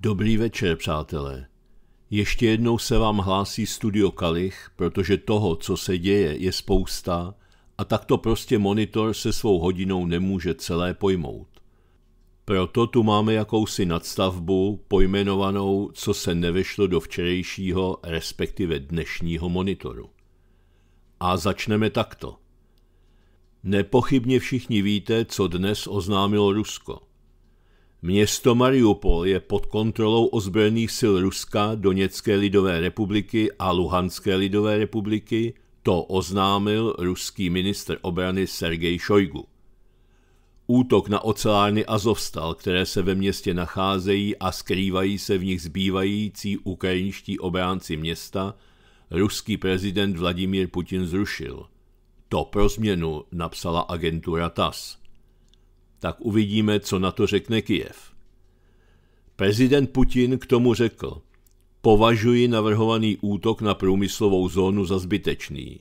Dobrý večer, přátelé. Ještě jednou se vám hlásí Studio Kalich, protože toho, co se děje, je spousta a takto prostě monitor se svou hodinou nemůže celé pojmout. Proto tu máme jakousi nadstavbu pojmenovanou, co se nevešlo do včerejšího, respektive dnešního monitoru. A začneme takto. Nepochybně všichni víte, co dnes oznámilo Rusko. Město Mariupol je pod kontrolou ozbrojených sil Ruska, Doněcké lidové republiky a Luhanské lidové republiky, to oznámil ruský ministr obrany Sergej Šojgu. Útok na ocelárny Azovstal, které se ve městě nacházejí a skrývají se v nich zbývající ukrajinští obránci města, ruský prezident Vladimír Putin zrušil. To pro změnu napsala agentura TASS tak uvidíme, co na to řekne Kijev. Prezident Putin k tomu řekl, považuji navrhovaný útok na průmyslovou zónu za zbytečný.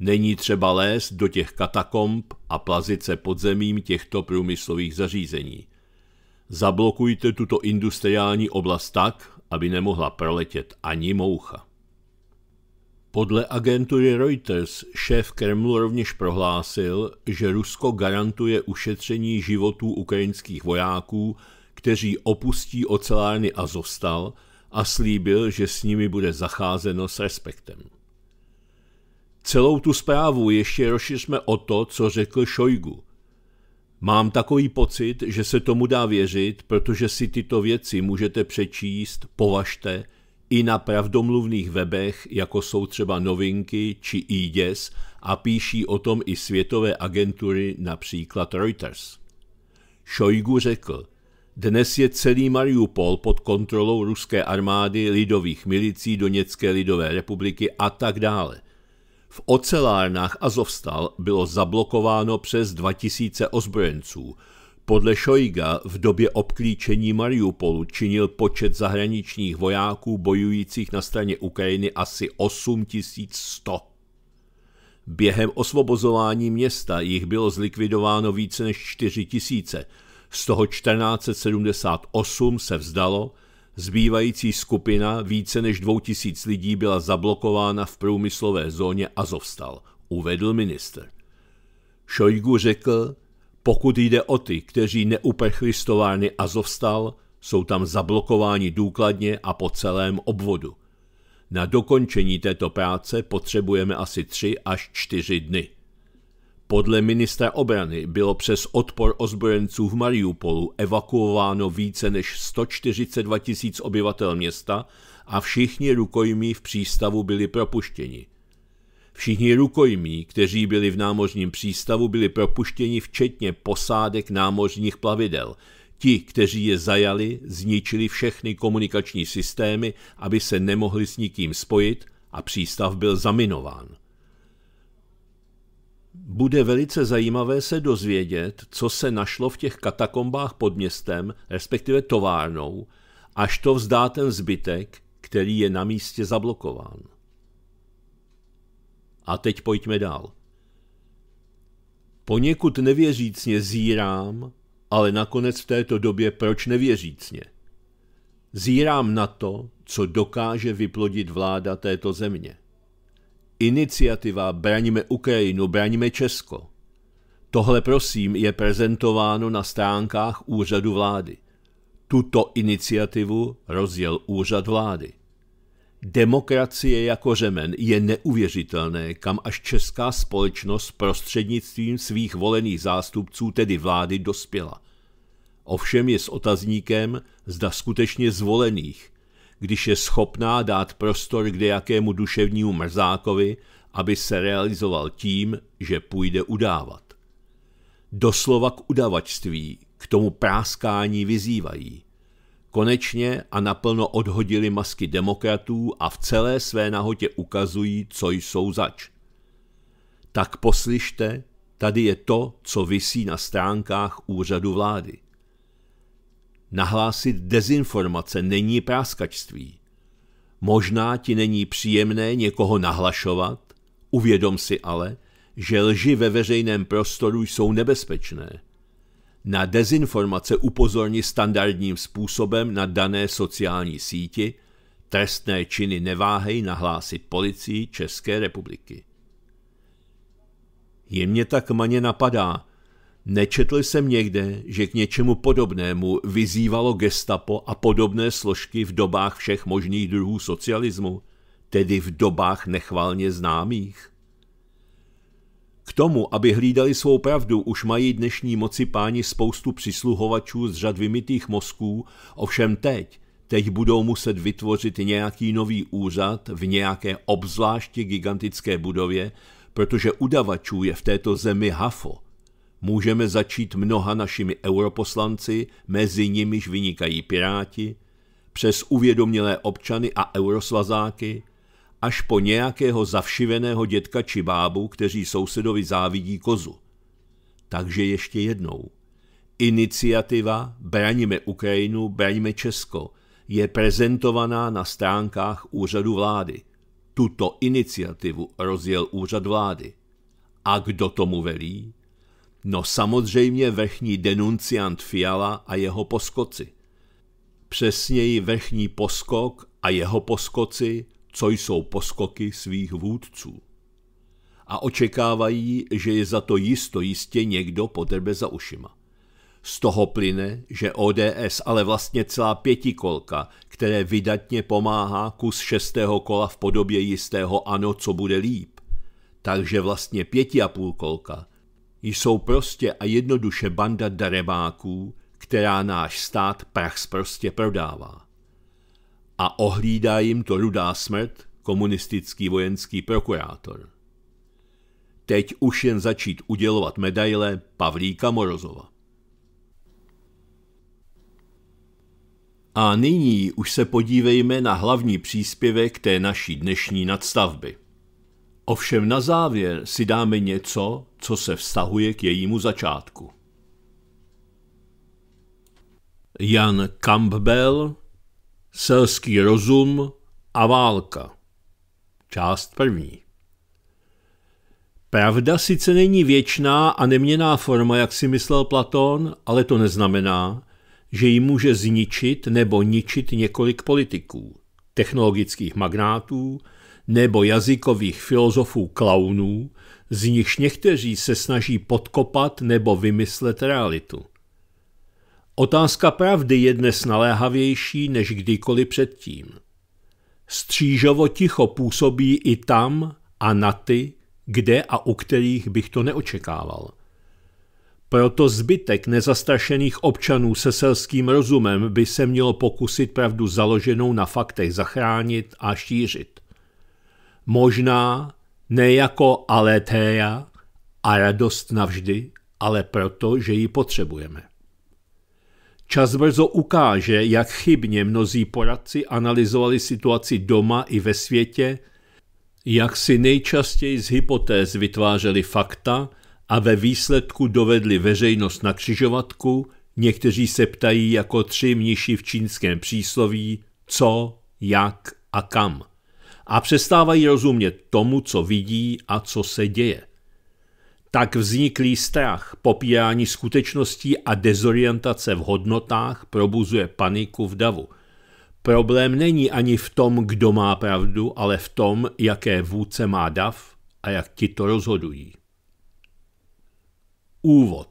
Není třeba lézt do těch katakomb a plazit se podzemím těchto průmyslových zařízení. Zablokujte tuto industriální oblast tak, aby nemohla proletět ani moucha. Podle agentury Reuters šéf Kremlu rovněž prohlásil, že Rusko garantuje ušetření životů ukrajinských vojáků, kteří opustí ocelárny Azovstal a slíbil, že s nimi bude zacházeno s respektem. Celou tu zprávu ještě rozšiřme o to, co řekl Šojgu. Mám takový pocit, že se tomu dá věřit, protože si tyto věci můžete přečíst, považte i na pravdomluvných webech, jako jsou třeba Novinky či IDes, a píší o tom i světové agentury, například Reuters. Šojgu řekl, dnes je celý Mariupol pod kontrolou ruské armády, lidových milicí, Doněcké lidové republiky a tak dále. V ocelárnách Azovstal bylo zablokováno přes 2000 ozbrojenců – podle Šojga v době obklíčení Mariupolu činil počet zahraničních vojáků bojujících na straně Ukrajiny asi 8100. Během osvobozování města jich bylo zlikvidováno více než 4000, z toho 1478 se vzdalo, zbývající skupina více než 2000 lidí byla zablokována v průmyslové zóně Azovstal, uvedl minister. Šojgu řekl, pokud jde o ty, kteří neupechli z továrny Azovstal, jsou tam zablokováni důkladně a po celém obvodu. Na dokončení této práce potřebujeme asi tři až čtyři dny. Podle ministra obrany bylo přes odpor ozbrojenců v Mariupolu evakuováno více než 142 tisíc obyvatel města a všichni rukojmí v přístavu byli propuštěni. Všichni rukojmí, kteří byli v námořním přístavu, byli propuštěni včetně posádek námořních plavidel. Ti, kteří je zajali, zničili všechny komunikační systémy, aby se nemohli s nikým spojit a přístav byl zaminován. Bude velice zajímavé se dozvědět, co se našlo v těch katakombách pod městem, respektive továrnou, až to vzdá ten zbytek, který je na místě zablokován. A teď pojďme dál. Poněkud nevěřícně zírám, ale nakonec v této době proč nevěřícně? Zírám na to, co dokáže vyplodit vláda této země. Iniciativa Braníme Ukrajinu, braníme Česko. Tohle prosím je prezentováno na stránkách úřadu vlády. Tuto iniciativu rozjel úřad vlády. Demokracie jako řemen je neuvěřitelné, kam až česká společnost prostřednictvím svých volených zástupců, tedy vlády, dospěla. Ovšem je s otazníkem, zda skutečně zvolených, když je schopná dát prostor k jakému duševnímu mrzákovi, aby se realizoval tím, že půjde udávat. Doslova k udavačství, k tomu práskání vyzývají – Konečně a naplno odhodili masky demokratů a v celé své nahotě ukazují, co jsou zač. Tak poslyšte, tady je to, co visí na stránkách úřadu vlády. Nahlásit dezinformace není práskačství. Možná ti není příjemné někoho nahlašovat, uvědom si ale, že lži ve veřejném prostoru jsou nebezpečné. Na dezinformace upozorni standardním způsobem na dané sociální síti, trestné činy neváhej nahlásit policii České republiky. Je mě tak maně napadá, Nečetl jsem někde, že k něčemu podobnému vyzývalo gestapo a podobné složky v dobách všech možných druhů socialismu, tedy v dobách nechvalně známých. K tomu, aby hlídali svou pravdu, už mají dnešní moci páni spoustu přisluhovačů z řad vymitých mozků, ovšem teď, teď budou muset vytvořit nějaký nový úřad v nějaké obzvláště gigantické budově, protože udavačů je v této zemi hafo. Můžeme začít mnoha našimi europoslanci, mezi nimiž vynikají piráti, přes uvědomělé občany a eurosvazáky, až po nějakého zavšiveného dětka či bábu, kteří sousedovi závidí kozu. Takže ještě jednou. Iniciativa Braníme Ukrajinu, braníme Česko je prezentovaná na stránkách úřadu vlády. Tuto iniciativu rozjel úřad vlády. A kdo tomu velí? No samozřejmě vrchní denunciant Fiala a jeho poskoci. Přesněji vrchní poskok a jeho poskoci co jsou poskoky svých vůdců. A očekávají, že je za to jisto jistě někdo potrbe za ušima. Z toho plyne, že ODS, ale vlastně celá pětikolka, které vydatně pomáhá kus šestého kola v podobě jistého ano, co bude líp. Takže vlastně pěti a půl kolka. jsou prostě a jednoduše banda darebáků, která náš stát prach prostě prodává a ohlídá jim to rudá smrt, komunistický vojenský prokurátor. Teď už jen začít udělovat medaile Pavlíka Morozova. A nyní už se podívejme na hlavní příspěvek té naší dnešní nadstavby. Ovšem na závěr si dáme něco, co se vztahuje k jejímu začátku. Jan Campbell Selský rozum a válka. Část první. Pravda sice není věčná a neměná forma, jak si myslel Platón, ale to neznamená, že ji může zničit nebo ničit několik politiků, technologických magnátů nebo jazykových filozofů klaunů, z nichž někteří se snaží podkopat nebo vymyslet realitu. Otázka pravdy je dnes naléhavější než kdykoliv předtím. Střížovo ticho působí i tam a na ty, kde a u kterých bych to neočekával. Proto zbytek nezastrašených občanů se selským rozumem by se mělo pokusit pravdu založenou na faktech zachránit a šířit. Možná ne jako aletéja a radost navždy, ale proto, že ji potřebujeme. Čas brzo ukáže, jak chybně mnozí poradci analyzovali situaci doma i ve světě, jak si nejčastěji z hypotéz vytvářeli fakta a ve výsledku dovedli veřejnost na křižovatku, někteří se ptají jako tři mniši v čínském přísloví, co, jak a kam. A přestávají rozumět tomu, co vidí a co se děje tak vzniklý strach, popírání skutečností a dezorientace v hodnotách probuzuje paniku v davu. Problém není ani v tom, kdo má pravdu, ale v tom, jaké vůdce má dav a jak ti to rozhodují. Úvod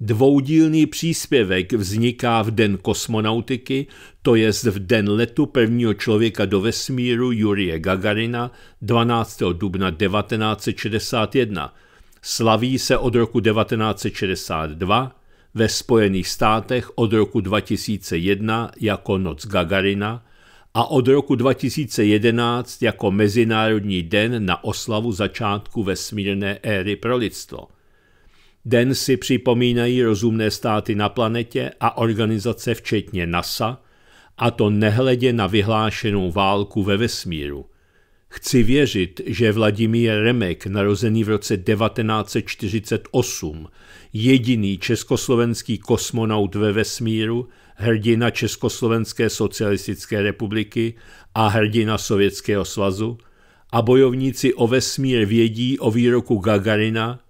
Dvoudílný příspěvek vzniká v den kosmonautiky, to jest v den letu prvního člověka do vesmíru Jurie Gagarina 12. dubna 1961, Slaví se od roku 1962, ve Spojených státech od roku 2001 jako Noc Gagarina a od roku 2011 jako Mezinárodní den na oslavu začátku vesmírné éry pro lidstvo. Den si připomínají rozumné státy na planetě a organizace včetně NASA, a to nehledě na vyhlášenou válku ve vesmíru. Chci věřit, že Vladimír Remek, narozený v roce 1948, jediný československý kosmonaut ve vesmíru, hrdina Československé socialistické republiky a hrdina Sovětského svazu, a bojovníci o vesmír vědí o výroku Gagarina,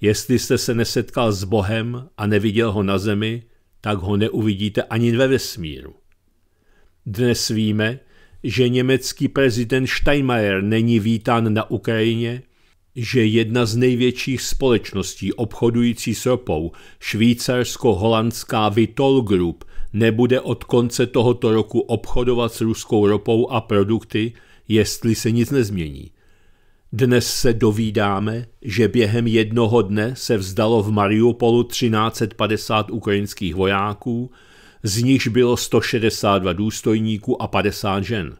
jestli jste se nesetkal s Bohem a neviděl ho na zemi, tak ho neuvidíte ani ve vesmíru. Dnes víme, že německý prezident Steinmeier není vítán na Ukrajině, že jedna z největších společností obchodující s ropou, švýcarsko-holandská Vitol Group, nebude od konce tohoto roku obchodovat s ruskou ropou a produkty, jestli se nic nezmění. Dnes se dovídáme, že během jednoho dne se vzdalo v Mariupolu 1350 ukrajinských vojáků, z nichž bylo 162 důstojníků a 50 žen.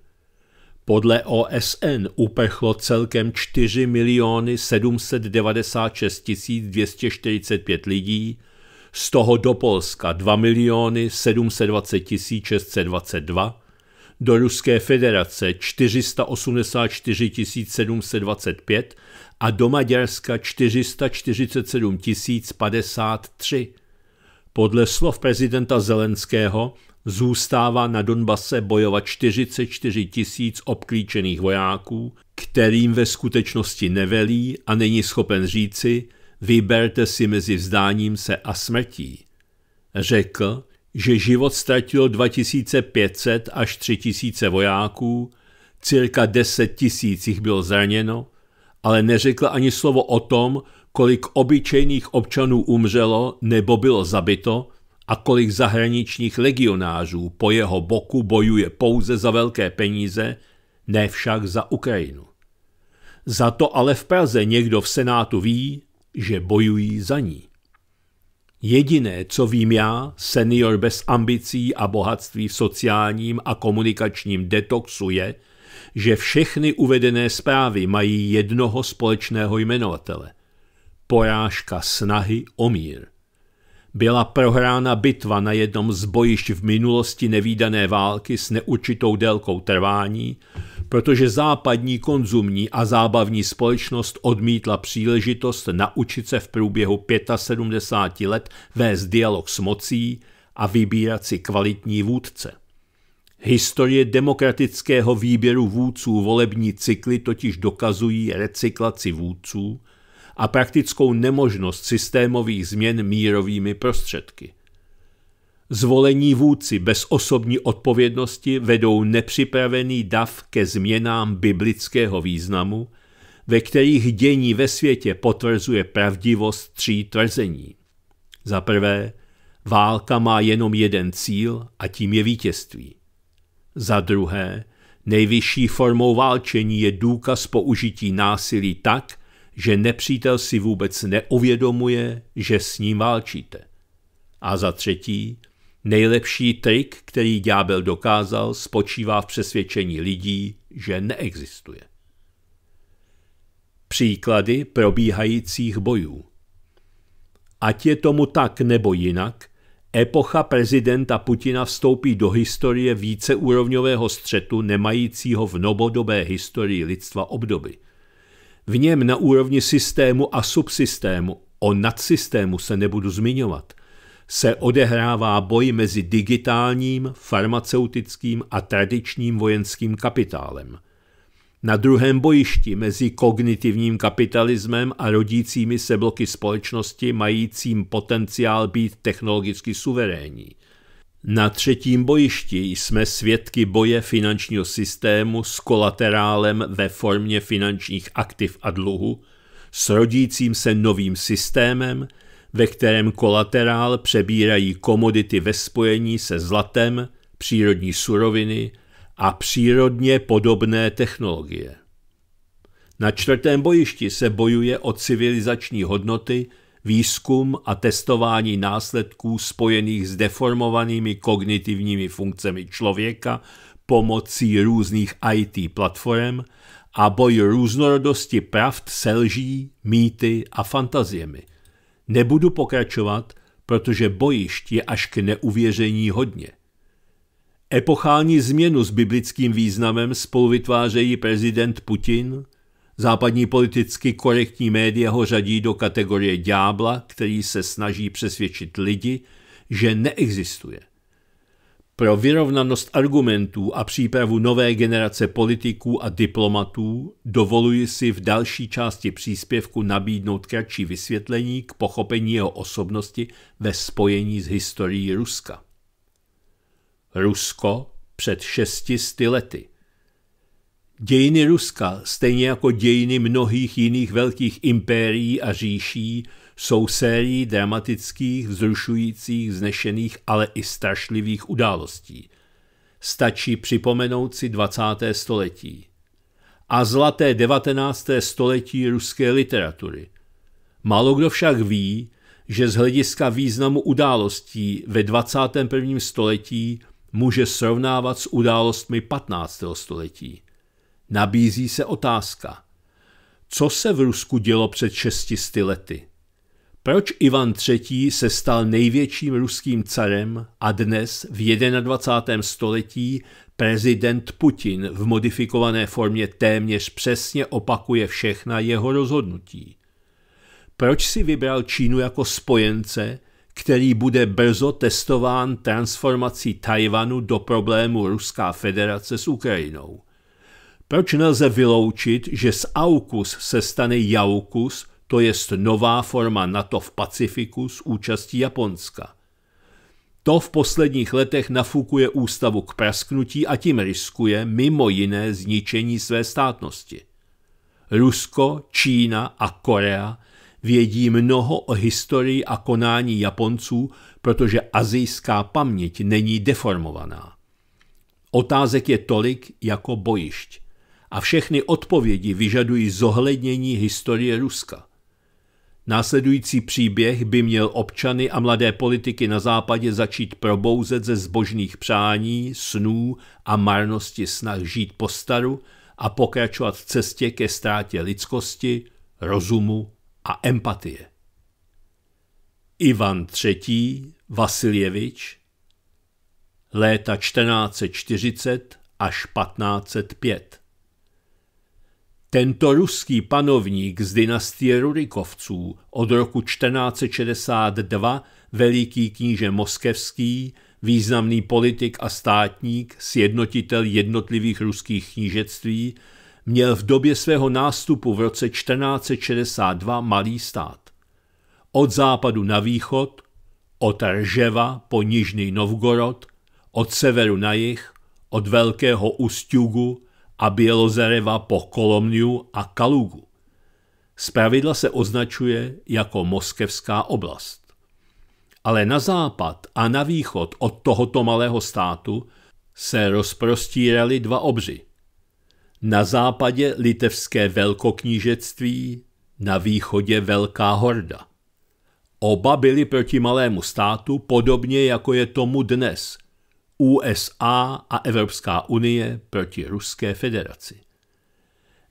Podle OSN upechlo celkem 4 miliony 796 245 lidí, z toho do Polska 2 miliony 720 622, do Ruské federace 484 725 a do Maďarska 447 053. Podle slov prezidenta Zelenského zůstává na Donbase bojovat 44 tisíc obklíčených vojáků, kterým ve skutečnosti nevelí a není schopen říci, vyberte si mezi vzdáním se a smrtí. Řekl, že život ztratilo 2500 až 3000 vojáků, cirka 10 tisíc jich bylo zraněno, ale neřekl ani slovo o tom, kolik obyčejných občanů umřelo nebo bylo zabito a kolik zahraničních legionářů po jeho boku bojuje pouze za velké peníze, ne však za Ukrajinu. Za to ale v Praze někdo v Senátu ví, že bojují za ní. Jediné, co vím já, senior bez ambicí a bohatství v sociálním a komunikačním detoxu je, že všechny uvedené zprávy mají jednoho společného jmenovatele – porážka snahy o mír. Byla prohrána bitva na jednom z bojišť v minulosti nevýdané války s neurčitou délkou trvání, protože západní konzumní a zábavní společnost odmítla příležitost naučit se v průběhu 75 let vést dialog s mocí a vybírat si kvalitní vůdce. Historie demokratického výběru vůdců volební cykly totiž dokazují recyklaci vůdců, a praktickou nemožnost systémových změn mírovými prostředky. Zvolení vůdci bez osobní odpovědnosti vedou nepřipravený dav ke změnám biblického významu, ve kterých dění ve světě potvrzuje pravdivost tří tvrzení. Za prvé, válka má jenom jeden cíl a tím je vítězství. Za druhé, nejvyšší formou válčení je důkaz použití násilí tak, že nepřítel si vůbec neuvědomuje, že s ním válčíte. A za třetí, nejlepší trik, který ďábel dokázal, spočívá v přesvědčení lidí, že neexistuje. Příklady probíhajících bojů Ať je tomu tak nebo jinak, epocha prezidenta Putina vstoupí do historie víceúrovňového střetu nemajícího v novodobé historii lidstva obdoby – v něm na úrovni systému a subsystému, o nadsystému se nebudu zmiňovat, se odehrává boj mezi digitálním, farmaceutickým a tradičním vojenským kapitálem. Na druhém bojišti mezi kognitivním kapitalismem a rodícími se bloky společnosti majícím potenciál být technologicky suverénní – na třetím bojišti jsme svědky boje finančního systému s kolaterálem ve formě finančních aktiv a dluhu, s rodícím se novým systémem, ve kterém kolaterál přebírají komodity ve spojení se zlatem, přírodní suroviny a přírodně podobné technologie. Na čtvrtém bojišti se bojuje o civilizační hodnoty, výzkum a testování následků spojených s deformovanými kognitivními funkcemi člověka pomocí různých IT platform a boj různorodosti pravd se lží, mýty a fantaziemi. Nebudu pokračovat, protože bojišť je až k neuvěření hodně. Epochální změnu s biblickým významem spoluvytvářejí prezident Putin, Západní politicky korektní média ho řadí do kategorie ďábla, který se snaží přesvědčit lidi, že neexistuje. Pro vyrovnanost argumentů a přípravu nové generace politiků a diplomatů dovoluji si v další části příspěvku nabídnout kratší vysvětlení k pochopení jeho osobnosti ve spojení s historií Ruska. Rusko před šesti lety – Dějiny Ruska, stejně jako dějiny mnohých jiných velkých impérií a říší, jsou sérií dramatických, vzrušujících, znešených, ale i strašlivých událostí. Stačí připomenout si 20. století. A zlaté 19. století ruské literatury. Málo kdo však ví, že z hlediska významu událostí ve 21. století může srovnávat s událostmi 15. století. Nabízí se otázka. Co se v Rusku dělo před 600 lety? Proč Ivan III. se stal největším ruským carem a dnes v 21. století prezident Putin v modifikované formě téměř přesně opakuje všechna jeho rozhodnutí? Proč si vybral Čínu jako spojence, který bude brzo testován transformací Tajvanu do problému Ruská federace s Ukrajinou? Proč nelze vyloučit, že z AUKUS se stane JAUKUS, to jest nová forma NATO v Pacifiku s účastí Japonska? To v posledních letech nafukuje ústavu k prasknutí a tím riskuje mimo jiné zničení své státnosti. Rusko, Čína a Korea vědí mnoho o historii a konání Japonců, protože azijská paměť není deformovaná. Otázek je tolik jako bojišť a všechny odpovědi vyžadují zohlednění historie Ruska. Následující příběh by měl občany a mladé politiky na západě začít probouzet ze zbožných přání, snů a marnosti snah žít po staru a pokračovat v cestě ke ztrátě lidskosti, rozumu a empatie. Ivan III. Vasiljevič léta 1440 až 1505 tento ruský panovník z dynastie Rurikovců od roku 1462, veliký kníže moskevský, významný politik a státník, sjednotitel jednotlivých ruských knížectví, měl v době svého nástupu v roce 1462 malý stát. Od západu na východ, od Rževa po Nižný Novgorod, od severu na jih, od Velkého Ustjugu a Bělozereva po Kolomňu a Kalugu. Zpravidla se označuje jako moskevská oblast. Ale na západ a na východ od tohoto malého státu se rozprostíraly dva obři. Na západě litevské velkoknížectví, na východě Velká horda. Oba byli proti malému státu, podobně jako je tomu dnes – USA a Evropská unie proti Ruské federaci.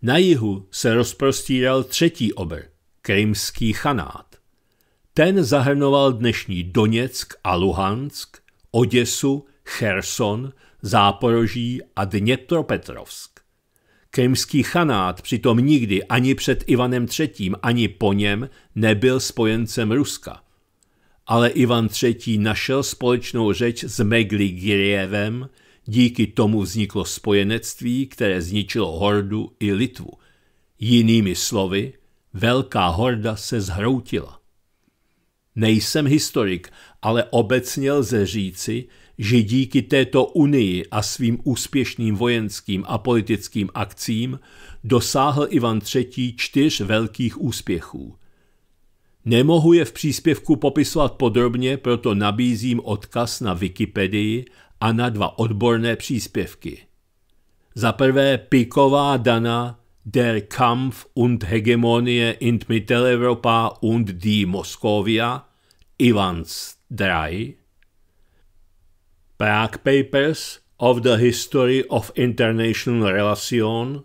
Na jihu se rozprostíral třetí obr, krymský chanát. Ten zahrnoval dnešní Doněck a Luhansk, Oděsu, Cherson, Záporoží a Dněpropetrovsk. Krymský chanát přitom nikdy ani před Ivanem III. ani po něm nebyl spojencem Ruska – ale Ivan III. našel společnou řeč s Megli Girjevem, díky tomu vzniklo spojenectví, které zničilo Hordu i Litvu. Jinými slovy, Velká horda se zhroutila. Nejsem historik, ale obecně lze říci, že díky této unii a svým úspěšným vojenským a politickým akcím dosáhl Ivan III. čtyř velkých úspěchů – Nemohu je v příspěvku popisovat podrobně, proto nabízím odkaz na Wikipedii a na dva odborné příspěvky. Za prvé Piková Dana Der Kampf und Hegemonie in Mitteleuropa und die Moskowia Ivans Drei Prague Papers of the History of International Relations.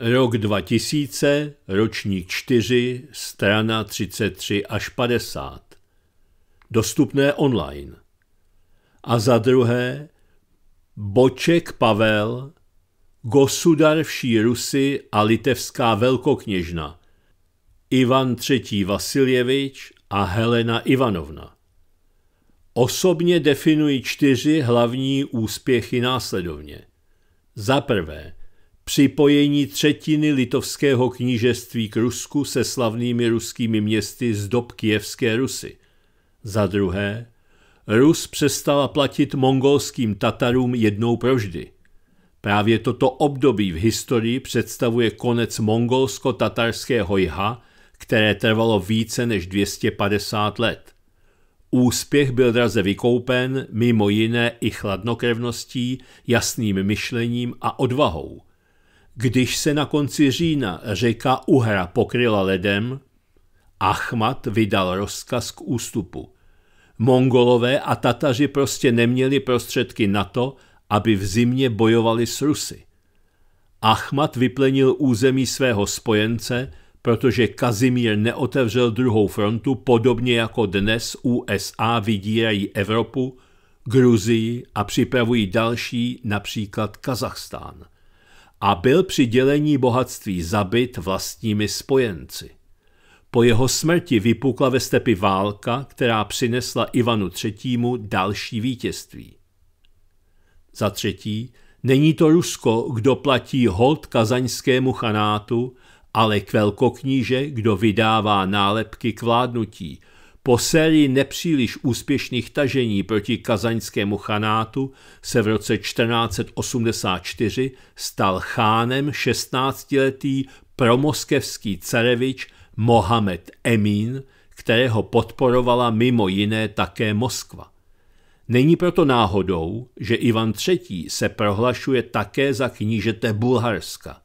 Rok 2000, ročník 4, strana 33 až 50. Dostupné online. A za druhé, Boček Pavel, Gosudar vší Rusy a litevská velkokněžna, Ivan III. Vasiljevič a Helena Ivanovna. Osobně definuji čtyři hlavní úspěchy následovně. Za prvé, Připojení třetiny litovského knížectví k Rusku se slavnými ruskými městy z dob Kijevské Rusy. Za druhé, Rus přestala platit mongolským Tatarům jednou proždy. Právě toto období v historii představuje konec mongolsko-tatarského jha, které trvalo více než 250 let. Úspěch byl draze vykoupen mimo jiné i chladnokrevností, jasným myšlením a odvahou. Když se na konci října řeka Uhra pokryla ledem, Achmat vydal rozkaz k ústupu. Mongolové a Tataři prostě neměli prostředky na to, aby v zimě bojovali s Rusy. Achmat vyplenil území svého spojence, protože Kazimír neotevřel druhou frontu, podobně jako dnes USA vydírají Evropu, Gruzii a připravují další, například Kazachstán – a byl při dělení bohatství zabit vlastními spojenci. Po jeho smrti vypukla ve stepy válka, která přinesla Ivanu III. další vítězství. Za třetí, není to Rusko, kdo platí hold kazaňskému chanátu, ale kvelkokníže, kdo vydává nálepky k vládnutí – po sérii nepříliš úspěšných tažení proti kazaňskému chanátu se v roce 1484 stal chánem 16-letý promoskevský carevič Mohamed Emín, kterého podporovala mimo jiné také Moskva. Není proto náhodou, že Ivan III. se prohlašuje také za knížete Bulharska.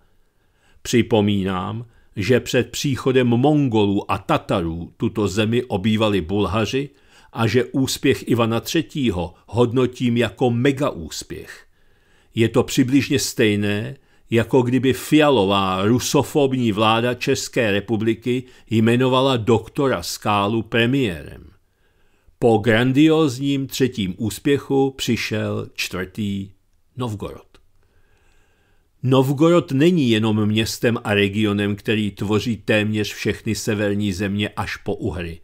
Připomínám, že před příchodem Mongolů a Tatarů tuto zemi obývali Bulhaři a že úspěch Ivana III. hodnotím jako megaúspěch. Je to přibližně stejné, jako kdyby fialová rusofobní vláda České republiky jmenovala doktora Skálu premiérem. Po grandiózním třetím úspěchu přišel čtvrtý Novgorod. Novgorod není jenom městem a regionem, který tvoří téměř všechny severní země až po Uhry.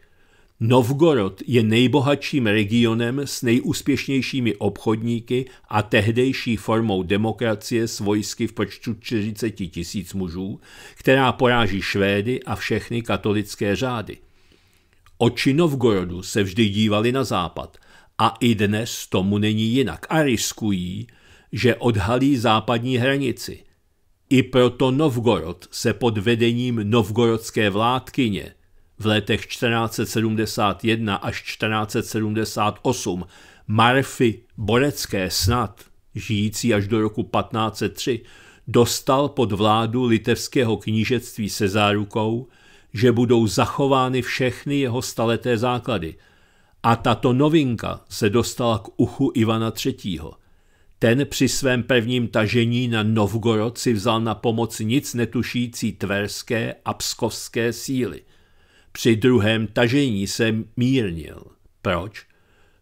Novgorod je nejbohatším regionem s nejúspěšnějšími obchodníky a tehdejší formou demokracie s vojsky v počtu 40 tisíc mužů, která poráží Švédy a všechny katolické řády. Oči Novgorodu se vždy dívali na západ a i dnes tomu není jinak a riskují, že odhalí západní hranici. I proto Novgorod se pod vedením novgorodské vládkyně v letech 1471 až 1478 Marfy Borecké snad, žijící až do roku 1503, dostal pod vládu litevského knížectví se zárukou, že budou zachovány všechny jeho staleté základy. A tato novinka se dostala k uchu Ivana III. Ten při svém prvním tažení na Novgorod si vzal na pomoc nic netušící tverské a pskovské síly. Při druhém tažení se mírnil. Proč?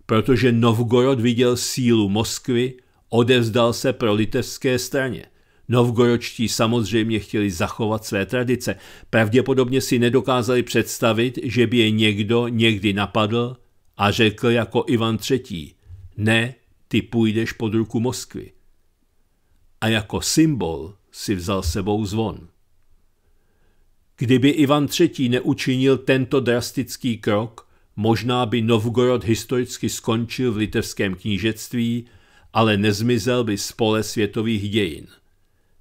Protože Novgorod viděl sílu Moskvy, odevzdal se pro litevské straně. Novgoročtí samozřejmě chtěli zachovat své tradice. Pravděpodobně si nedokázali představit, že by je někdo někdy napadl a řekl jako Ivan III. Ne, ty půjdeš pod ruku Moskvy. A jako symbol si vzal sebou zvon. Kdyby Ivan III. neučinil tento drastický krok, možná by Novgorod historicky skončil v litevském knížectví, ale nezmizel by z pole světových dějin.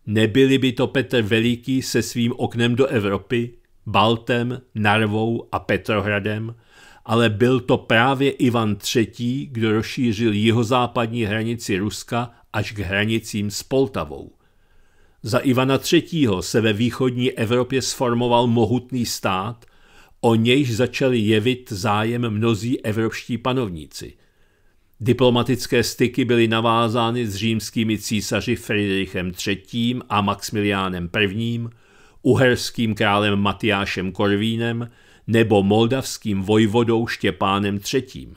Nebyli by to Petr Veliký se svým oknem do Evropy, Baltem, Narvou a Petrohradem, ale byl to právě Ivan III., kdo rozšířil jihozápadní hranici Ruska až k hranicím s Poltavou. Za Ivana III. se ve východní Evropě sformoval mohutný stát, o nějž začali jevit zájem mnozí evropští panovníci. Diplomatické styky byly navázány s římskými císaři Friedrichem III. a Maximiliánem I., uherským králem Matyášem Korvínem, nebo moldavským vojvodou Štěpánem III.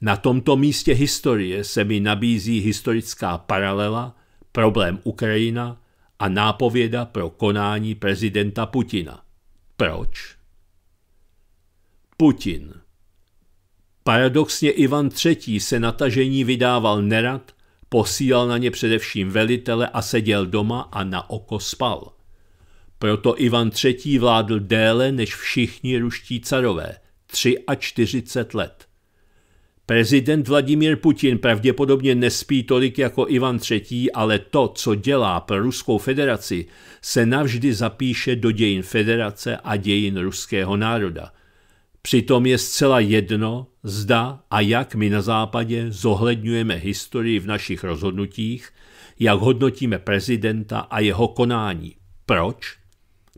Na tomto místě historie se mi nabízí historická paralela, problém Ukrajina a nápověda pro konání prezidenta Putina. Proč? Putin Paradoxně Ivan III. se natažení vydával nerad, posílal na ně především velitele a seděl doma a na oko spal. Proto Ivan III. vládl déle než všichni ruští carové, 43 let. Prezident Vladimír Putin pravděpodobně nespí tolik jako Ivan III., ale to, co dělá pro Ruskou federaci, se navždy zapíše do dějin federace a dějin ruského národa. Přitom je zcela jedno, zda a jak my na západě zohledňujeme historii v našich rozhodnutích, jak hodnotíme prezidenta a jeho konání. Proč?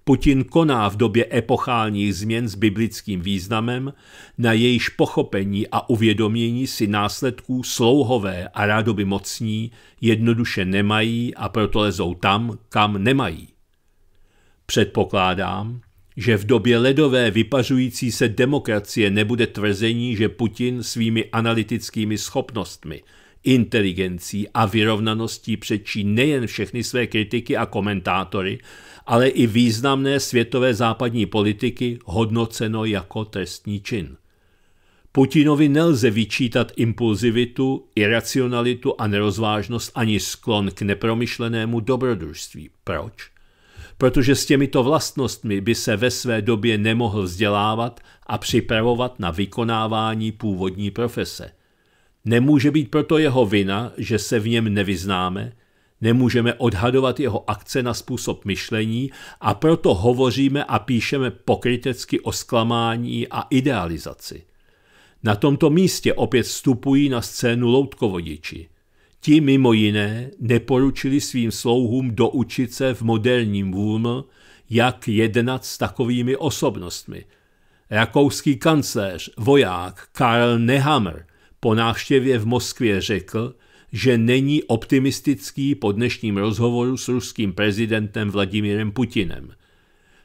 Putin koná v době epochálních změn s biblickým významem, na jejíž pochopení a uvědomění si následků slouhové a rádoby mocní jednoduše nemají a proto lezou tam, kam nemají. Předpokládám, že v době ledové vypařující se demokracie nebude tvrzení, že Putin svými analytickými schopnostmi, inteligencí a vyrovnaností přečí nejen všechny své kritiky a komentátory, ale i významné světové západní politiky hodnoceno jako trestní čin. Putinovi nelze vyčítat impulzivitu, iracionalitu a nerozvážnost ani sklon k nepromyšlenému dobrodružství. Proč? Protože s těmito vlastnostmi by se ve své době nemohl vzdělávat a připravovat na vykonávání původní profese. Nemůže být proto jeho vina, že se v něm nevyznáme, Nemůžeme odhadovat jeho akce na způsob myšlení a proto hovoříme a píšeme pokrytecky o zklamání a idealizaci. Na tomto místě opět vstupují na scénu loutkovodiči. Ti mimo jiné neporučili svým slouhům doučit se v moderním vům, jak jednat s takovými osobnostmi. Rakouský kancléř, voják Karl Nehammer po návštěvě v Moskvě řekl, že není optimistický po dnešním rozhovoru s ruským prezidentem Vladimirem Putinem.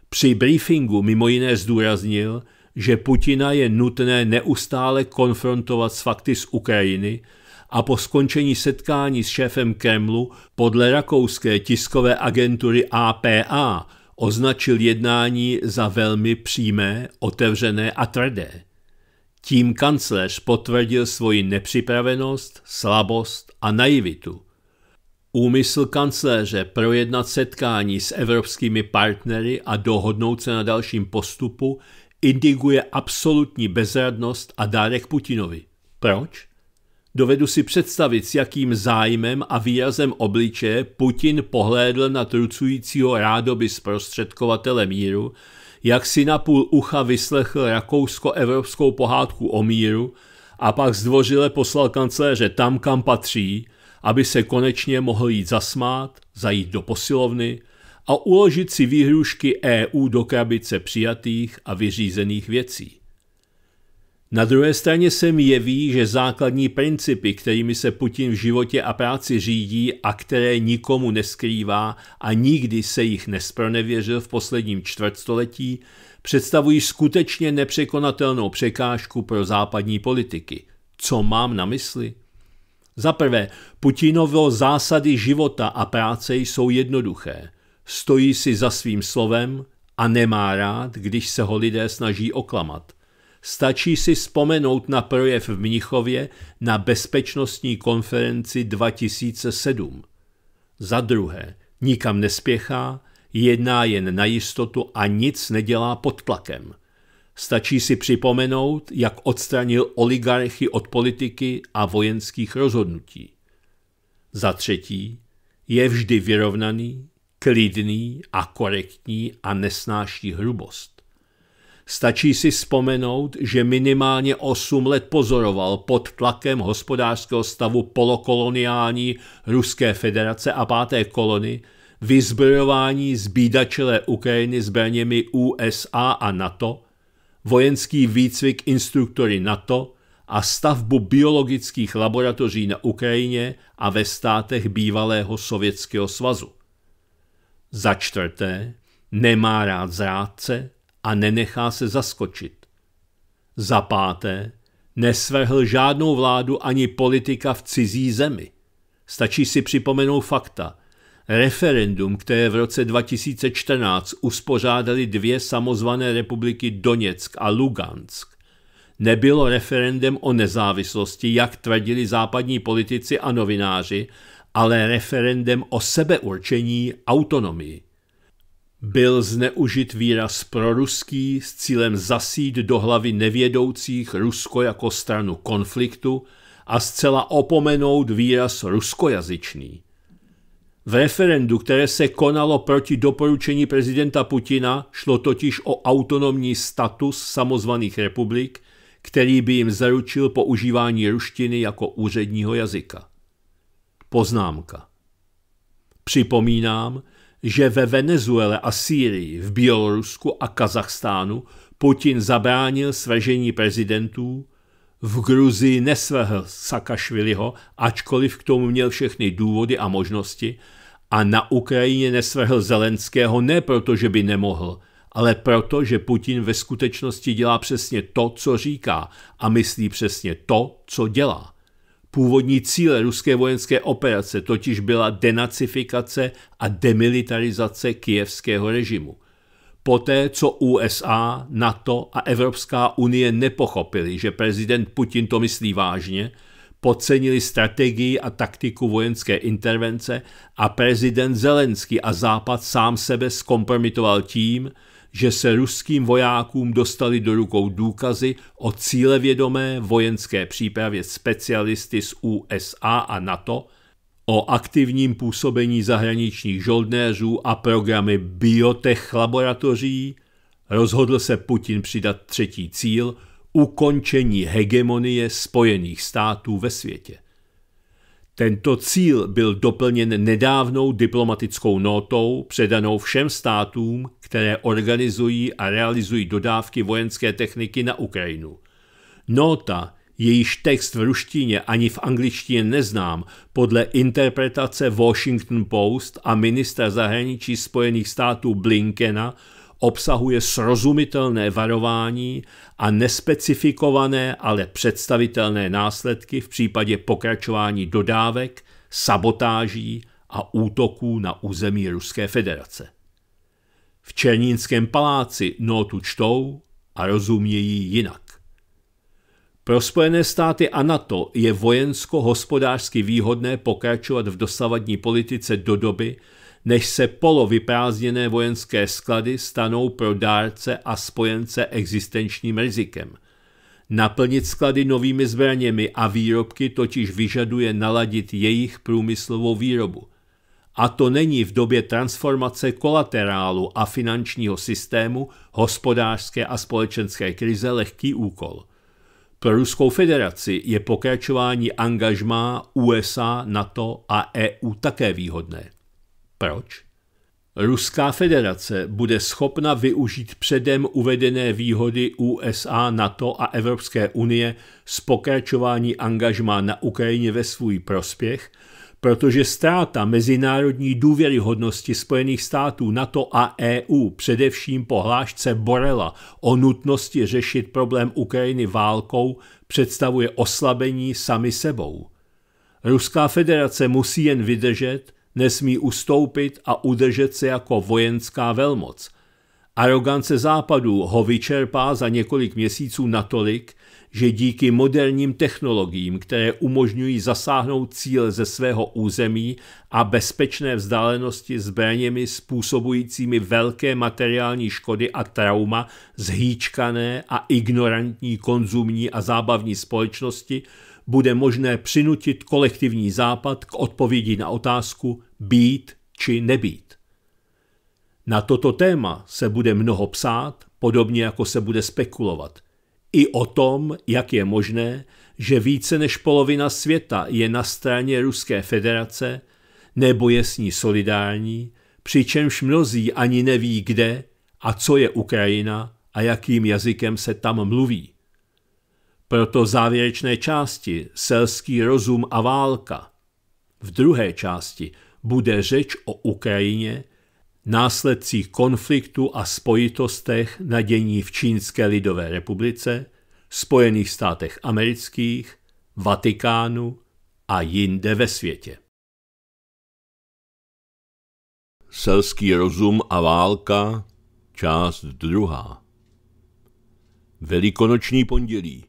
Při briefingu mimo jiné zdůraznil, že Putina je nutné neustále konfrontovat s fakty z Ukrajiny a po skončení setkání s šéfem Kremlu podle rakouské tiskové agentury APA označil jednání za velmi přímé, otevřené a tvrdé. Tím kancléř potvrdil svoji nepřipravenost, slabost a naivitu. Úmysl kancléře projednat setkání s evropskými partnery a dohodnout se na dalším postupu indiguje absolutní bezradnost a dárek Putinovi. Proč? Dovedu si představit, s jakým zájmem a výrazem obličeje Putin pohlédl na trucujícího rádoby zprostředkovatele míru jak si na půl ucha vyslechl rakousko-evropskou pohádku o míru a pak zdvořile poslal kancléře tam, kam patří, aby se konečně mohl jít zasmát, zajít do posilovny a uložit si výhrušky EU do krabice přijatých a vyřízených věcí. Na druhé straně se mi jeví, že základní principy, kterými se Putin v životě a práci řídí a které nikomu neskrývá a nikdy se jich nespronevěřil v posledním čtvrtstoletí, představují skutečně nepřekonatelnou překážku pro západní politiky. Co mám na mysli? Za prvé, Putinovo zásady života a práce jsou jednoduché. Stojí si za svým slovem a nemá rád, když se ho lidé snaží oklamat – Stačí si vzpomenout na projev v Mnichově na bezpečnostní konferenci 2007. Za druhé, nikam nespěchá, jedná jen na jistotu a nic nedělá pod tlakem. Stačí si připomenout, jak odstranil oligarchy od politiky a vojenských rozhodnutí. Za třetí, je vždy vyrovnaný, klidný a korektní a nesnáší hrubost. Stačí si vzpomenout, že minimálně 8 let pozoroval pod tlakem hospodářského stavu polokoloniální Ruské federace a páté kolony vyzbrojování zbídačelé Ukrajiny zbraněmi USA a NATO, vojenský výcvik instruktory NATO a stavbu biologických laboratoří na Ukrajině a ve státech bývalého Sovětského svazu. Za čtvrté, nemá rád zrádce, a nenechá se zaskočit. Za páté, nesvrhl žádnou vládu ani politika v cizí zemi. Stačí si připomenout fakta. Referendum, které v roce 2014 uspořádali dvě samozvané republiky Doněck a Lugansk, nebylo referendem o nezávislosti, jak tvrdili západní politici a novináři, ale referendem o sebeurčení autonomii byl zneužit výraz proruský s cílem zasít do hlavy nevědoucích Rusko jako stranu konfliktu a zcela opomenout výraz ruskojazyčný. V referendu, které se konalo proti doporučení prezidenta Putina, šlo totiž o autonomní status samozvaných republik, který by jim zaručil používání ruštiny jako úředního jazyka. Poznámka. Připomínám, že ve Venezuele a Sýrii, v Bělorusku a Kazachstánu Putin zabránil svržení prezidentů, v Gruzii nesvrhl Sakašviliho, ačkoliv k tomu měl všechny důvody a možnosti, a na Ukrajině nesvrhl Zelenského ne proto, že by nemohl, ale proto, že Putin ve skutečnosti dělá přesně to, co říká a myslí přesně to, co dělá. Původní cíle ruské vojenské operace totiž byla denacifikace a demilitarizace kijevského režimu. Poté, co USA, NATO a Evropská unie nepochopili, že prezident Putin to myslí vážně, podcenili strategii a taktiku vojenské intervence a prezident Zelenský a Západ sám sebe skompromitoval tím, že se ruským vojákům dostali do rukou důkazy o cílevědomé vojenské přípravě specialisty z USA a NATO, o aktivním působení zahraničních žoldnéřů a programy biotech laboratoří, rozhodl se Putin přidat třetí cíl – ukončení hegemonie Spojených států ve světě – tento cíl byl doplněn nedávnou diplomatickou notou předanou všem státům, které organizují a realizují dodávky vojenské techniky na Ukrajinu. Nota, jejíž text v ruštině ani v angličtině neznám, podle interpretace Washington Post a ministra zahraničí Spojených států Blinkena obsahuje srozumitelné varování a nespecifikované, ale představitelné následky v případě pokračování dodávek, sabotáží a útoků na území Ruské federace. V Černínském paláci notu čtou a rozumějí jinak. Pro Spojené státy a NATO je vojensko-hospodářsky výhodné pokračovat v dosavadní politice do doby, než se polovyprázdněné vojenské sklady stanou pro dárce a spojence existenčním rizikem. Naplnit sklady novými zbraněmi a výrobky totiž vyžaduje naladit jejich průmyslovou výrobu. A to není v době transformace kolaterálu a finančního systému, hospodářské a společenské krize lehký úkol. Pro Ruskou federaci je pokračování angažmá USA, NATO a EU také výhodné. Proč? Ruská federace bude schopna využít předem uvedené výhody USA, NATO a Evropské unie z pokračování angažmá na Ukrajině ve svůj prospěch, protože ztráta mezinárodní důvěryhodnosti Spojených států NATO a EU, především po hlášce Borela o nutnosti řešit problém Ukrajiny válkou, představuje oslabení sami sebou. Ruská federace musí jen vydržet – nesmí ustoupit a udržet se jako vojenská velmoc. Arogance Západu ho vyčerpá za několik měsíců natolik, že díky moderním technologiím, které umožňují zasáhnout cíl ze svého území a bezpečné vzdálenosti zbraněmi způsobujícími velké materiální škody a trauma zhýčkané a ignorantní konzumní a zábavní společnosti, bude možné přinutit kolektivní západ k odpovědi na otázku být či nebýt. Na toto téma se bude mnoho psát, podobně jako se bude spekulovat. I o tom, jak je možné, že více než polovina světa je na straně Ruské federace nebo je s ní solidární, přičemž mnozí ani neví kde a co je Ukrajina a jakým jazykem se tam mluví. Proto závěrečné části Selský rozum a válka. V druhé části bude řeč o Ukrajině, následcích konfliktu a spojitostech na dění v Čínské lidové republice, Spojených státech amerických, Vatikánu a jinde ve světě. Selský rozum a válka, část druhá. Velikonoční pondělí.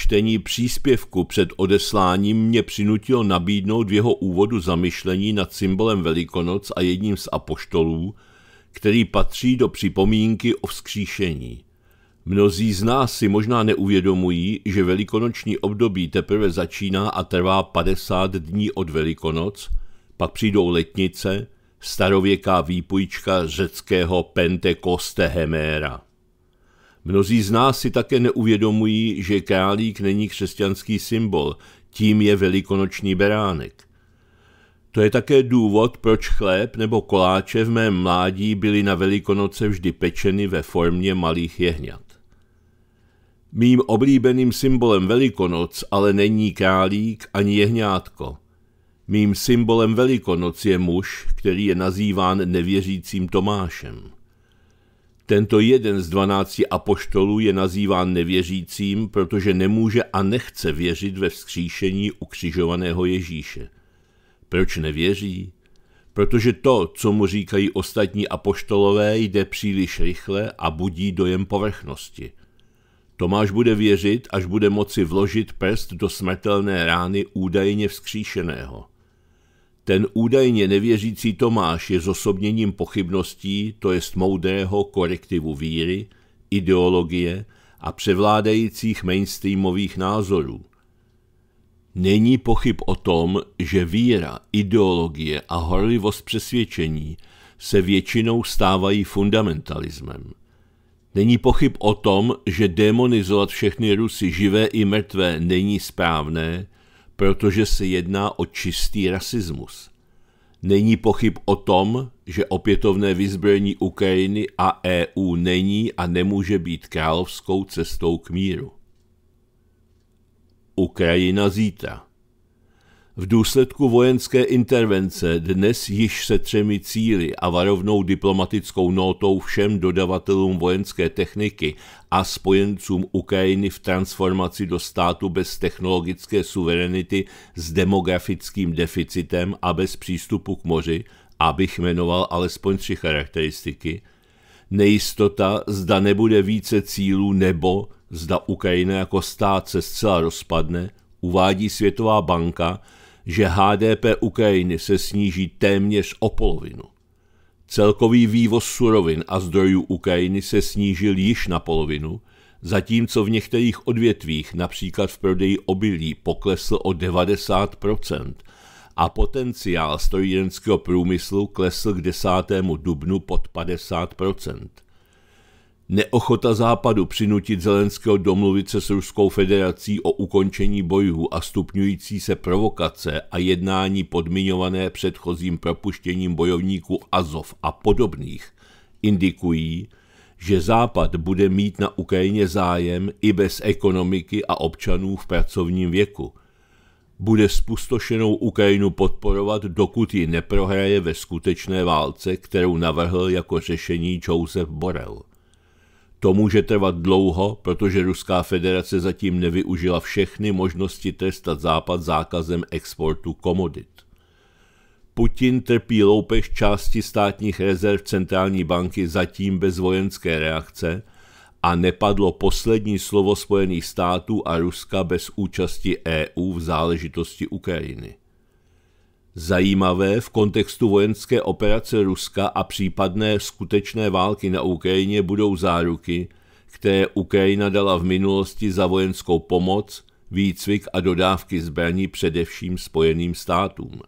Čtení příspěvku před odesláním mě přinutilo nabídnout v jeho úvodu zamyšlení nad symbolem Velikonoc a jedním z apoštolů, který patří do připomínky o vzkříšení. Mnozí z nás si možná neuvědomují, že velikonoční období teprve začíná a trvá 50 dní od Velikonoc, pak přijdou letnice, starověká výpůjčka řeckého Pentekoste Heméra. Mnozí z nás si také neuvědomují, že králík není křesťanský symbol, tím je velikonoční beránek. To je také důvod, proč chléb nebo koláče v mém mládí byly na Velikonoce vždy pečeny ve formě malých jehňat. Mým oblíbeným symbolem Velikonoc ale není králík ani jehňátko. Mým symbolem Velikonoc je muž, který je nazýván nevěřícím Tomášem. Tento jeden z dvanácti apoštolů je nazýván nevěřícím, protože nemůže a nechce věřit ve vzkříšení ukřižovaného Ježíše. Proč nevěří? Protože to, co mu říkají ostatní apoštolové, jde příliš rychle a budí dojem povrchnosti. Tomáš bude věřit, až bude moci vložit prst do smrtelné rány údajně vzkříšeného – ten údajně nevěřící Tomáš je zosobněním pochybností, to jest moudrého korektivu víry, ideologie a převládajících mainstreamových názorů. Není pochyb o tom, že víra, ideologie a horlivost přesvědčení se většinou stávají fundamentalismem. Není pochyb o tom, že demonizovat všechny Rusy živé i mrtvé není správné, protože se jedná o čistý rasismus. Není pochyb o tom, že opětovné vyzbrojení Ukrajiny a EU není a nemůže být královskou cestou k míru. Ukrajina zítra. V důsledku vojenské intervence dnes již se třemi cíly a varovnou diplomatickou nótou všem dodavatelům vojenské techniky a spojencům Ukrajiny v transformaci do státu bez technologické suverenity s demografickým deficitem a bez přístupu k moři, abych jmenoval alespoň tři charakteristiky, nejistota, zda nebude více cílů nebo zda Ukrajina jako stát se zcela rozpadne, uvádí Světová banka – že HDP Ukrajiny se sníží téměř o polovinu. Celkový vývoz surovin a zdrojů Ukrajiny se snížil již na polovinu, zatímco v některých odvětvích, například v prodeji obilí, poklesl o 90 a potenciál strojírenského průmyslu klesl k 10. dubnu pod 50 Neochota Západu přinutit Zelenského domluvit se s Ruskou federací o ukončení bojů a stupňující se provokace a jednání podmiňované předchozím propuštěním bojovníků Azov a podobných indikují, že Západ bude mít na Ukrajině zájem i bez ekonomiky a občanů v pracovním věku. Bude spustošenou Ukrajinu podporovat, dokud ji neprohraje ve skutečné válce, kterou navrhl jako řešení Joseph Borel. To může trvat dlouho, protože Ruská federace zatím nevyužila všechny možnosti trestat Západ zákazem exportu komodit. Putin trpí loupež části státních rezerv centrální banky zatím bez vojenské reakce a nepadlo poslední slovo Spojených států a Ruska bez účasti EU v záležitosti Ukrajiny zajímavé v kontextu vojenské operace Ruska a případné skutečné války na Ukrajině budou záruky, které Ukrajina dala v minulosti za vojenskou pomoc, výcvik a dodávky zbraní především Spojeným státům.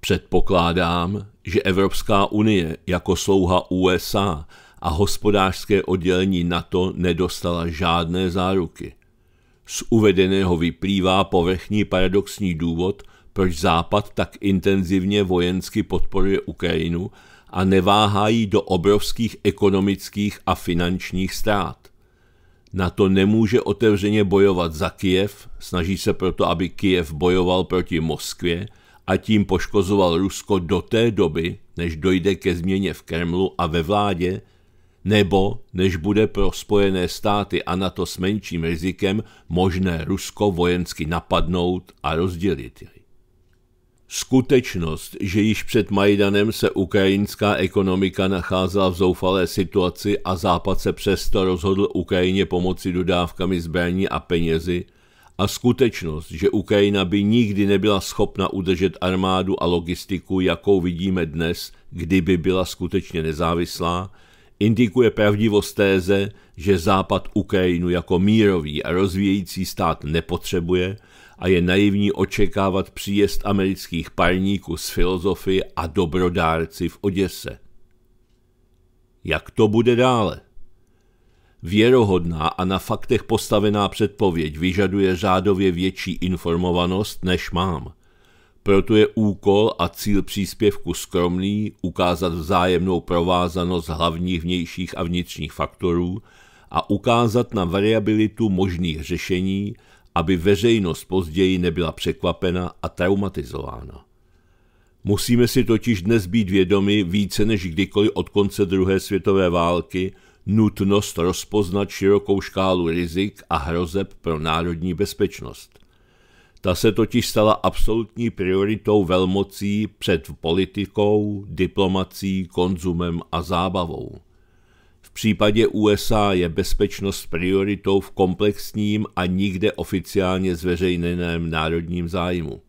Předpokládám, že Evropská unie jako slouha USA a hospodářské oddělení NATO nedostala žádné záruky. Z uvedeného vyplývá povrchní paradoxní důvod – proč Západ tak intenzivně vojensky podporuje Ukrajinu a neváhá jí do obrovských ekonomických a finančních ztrát. Na to nemůže otevřeně bojovat za Kiev, snaží se proto, aby Kiev bojoval proti Moskvě a tím poškozoval Rusko do té doby, než dojde ke změně v Kremlu a ve vládě, nebo než bude pro Spojené státy a na to s menším rizikem možné Rusko vojensky napadnout a rozdělit je. Skutečnost, že již před Majdanem se ukrajinská ekonomika nacházela v zoufalé situaci a Západ se přesto rozhodl Ukrajině pomoci dodávkami zbraní a penězi, a skutečnost, že Ukrajina by nikdy nebyla schopna udržet armádu a logistiku, jakou vidíme dnes, kdyby byla skutečně nezávislá, indikuje pravdivost téze, že Západ Ukrajinu jako mírový a rozvíjející stát nepotřebuje – a je naivní očekávat příjezd amerických parníků z filozofy a dobrodárci v Oděse. Jak to bude dále? Věrohodná a na faktech postavená předpověď vyžaduje řádově větší informovanost, než mám. Proto je úkol a cíl příspěvku skromný ukázat vzájemnou provázanost hlavních vnějších a vnitřních faktorů a ukázat na variabilitu možných řešení aby veřejnost později nebyla překvapena a traumatizována. Musíme si totiž dnes být vědomi více než kdykoliv od konce druhé světové války nutnost rozpoznat širokou škálu rizik a hrozeb pro národní bezpečnost. Ta se totiž stala absolutní prioritou velmocí před politikou, diplomací, konzumem a zábavou případě USA je bezpečnost prioritou v komplexním a nikde oficiálně zveřejněném národním zájmu.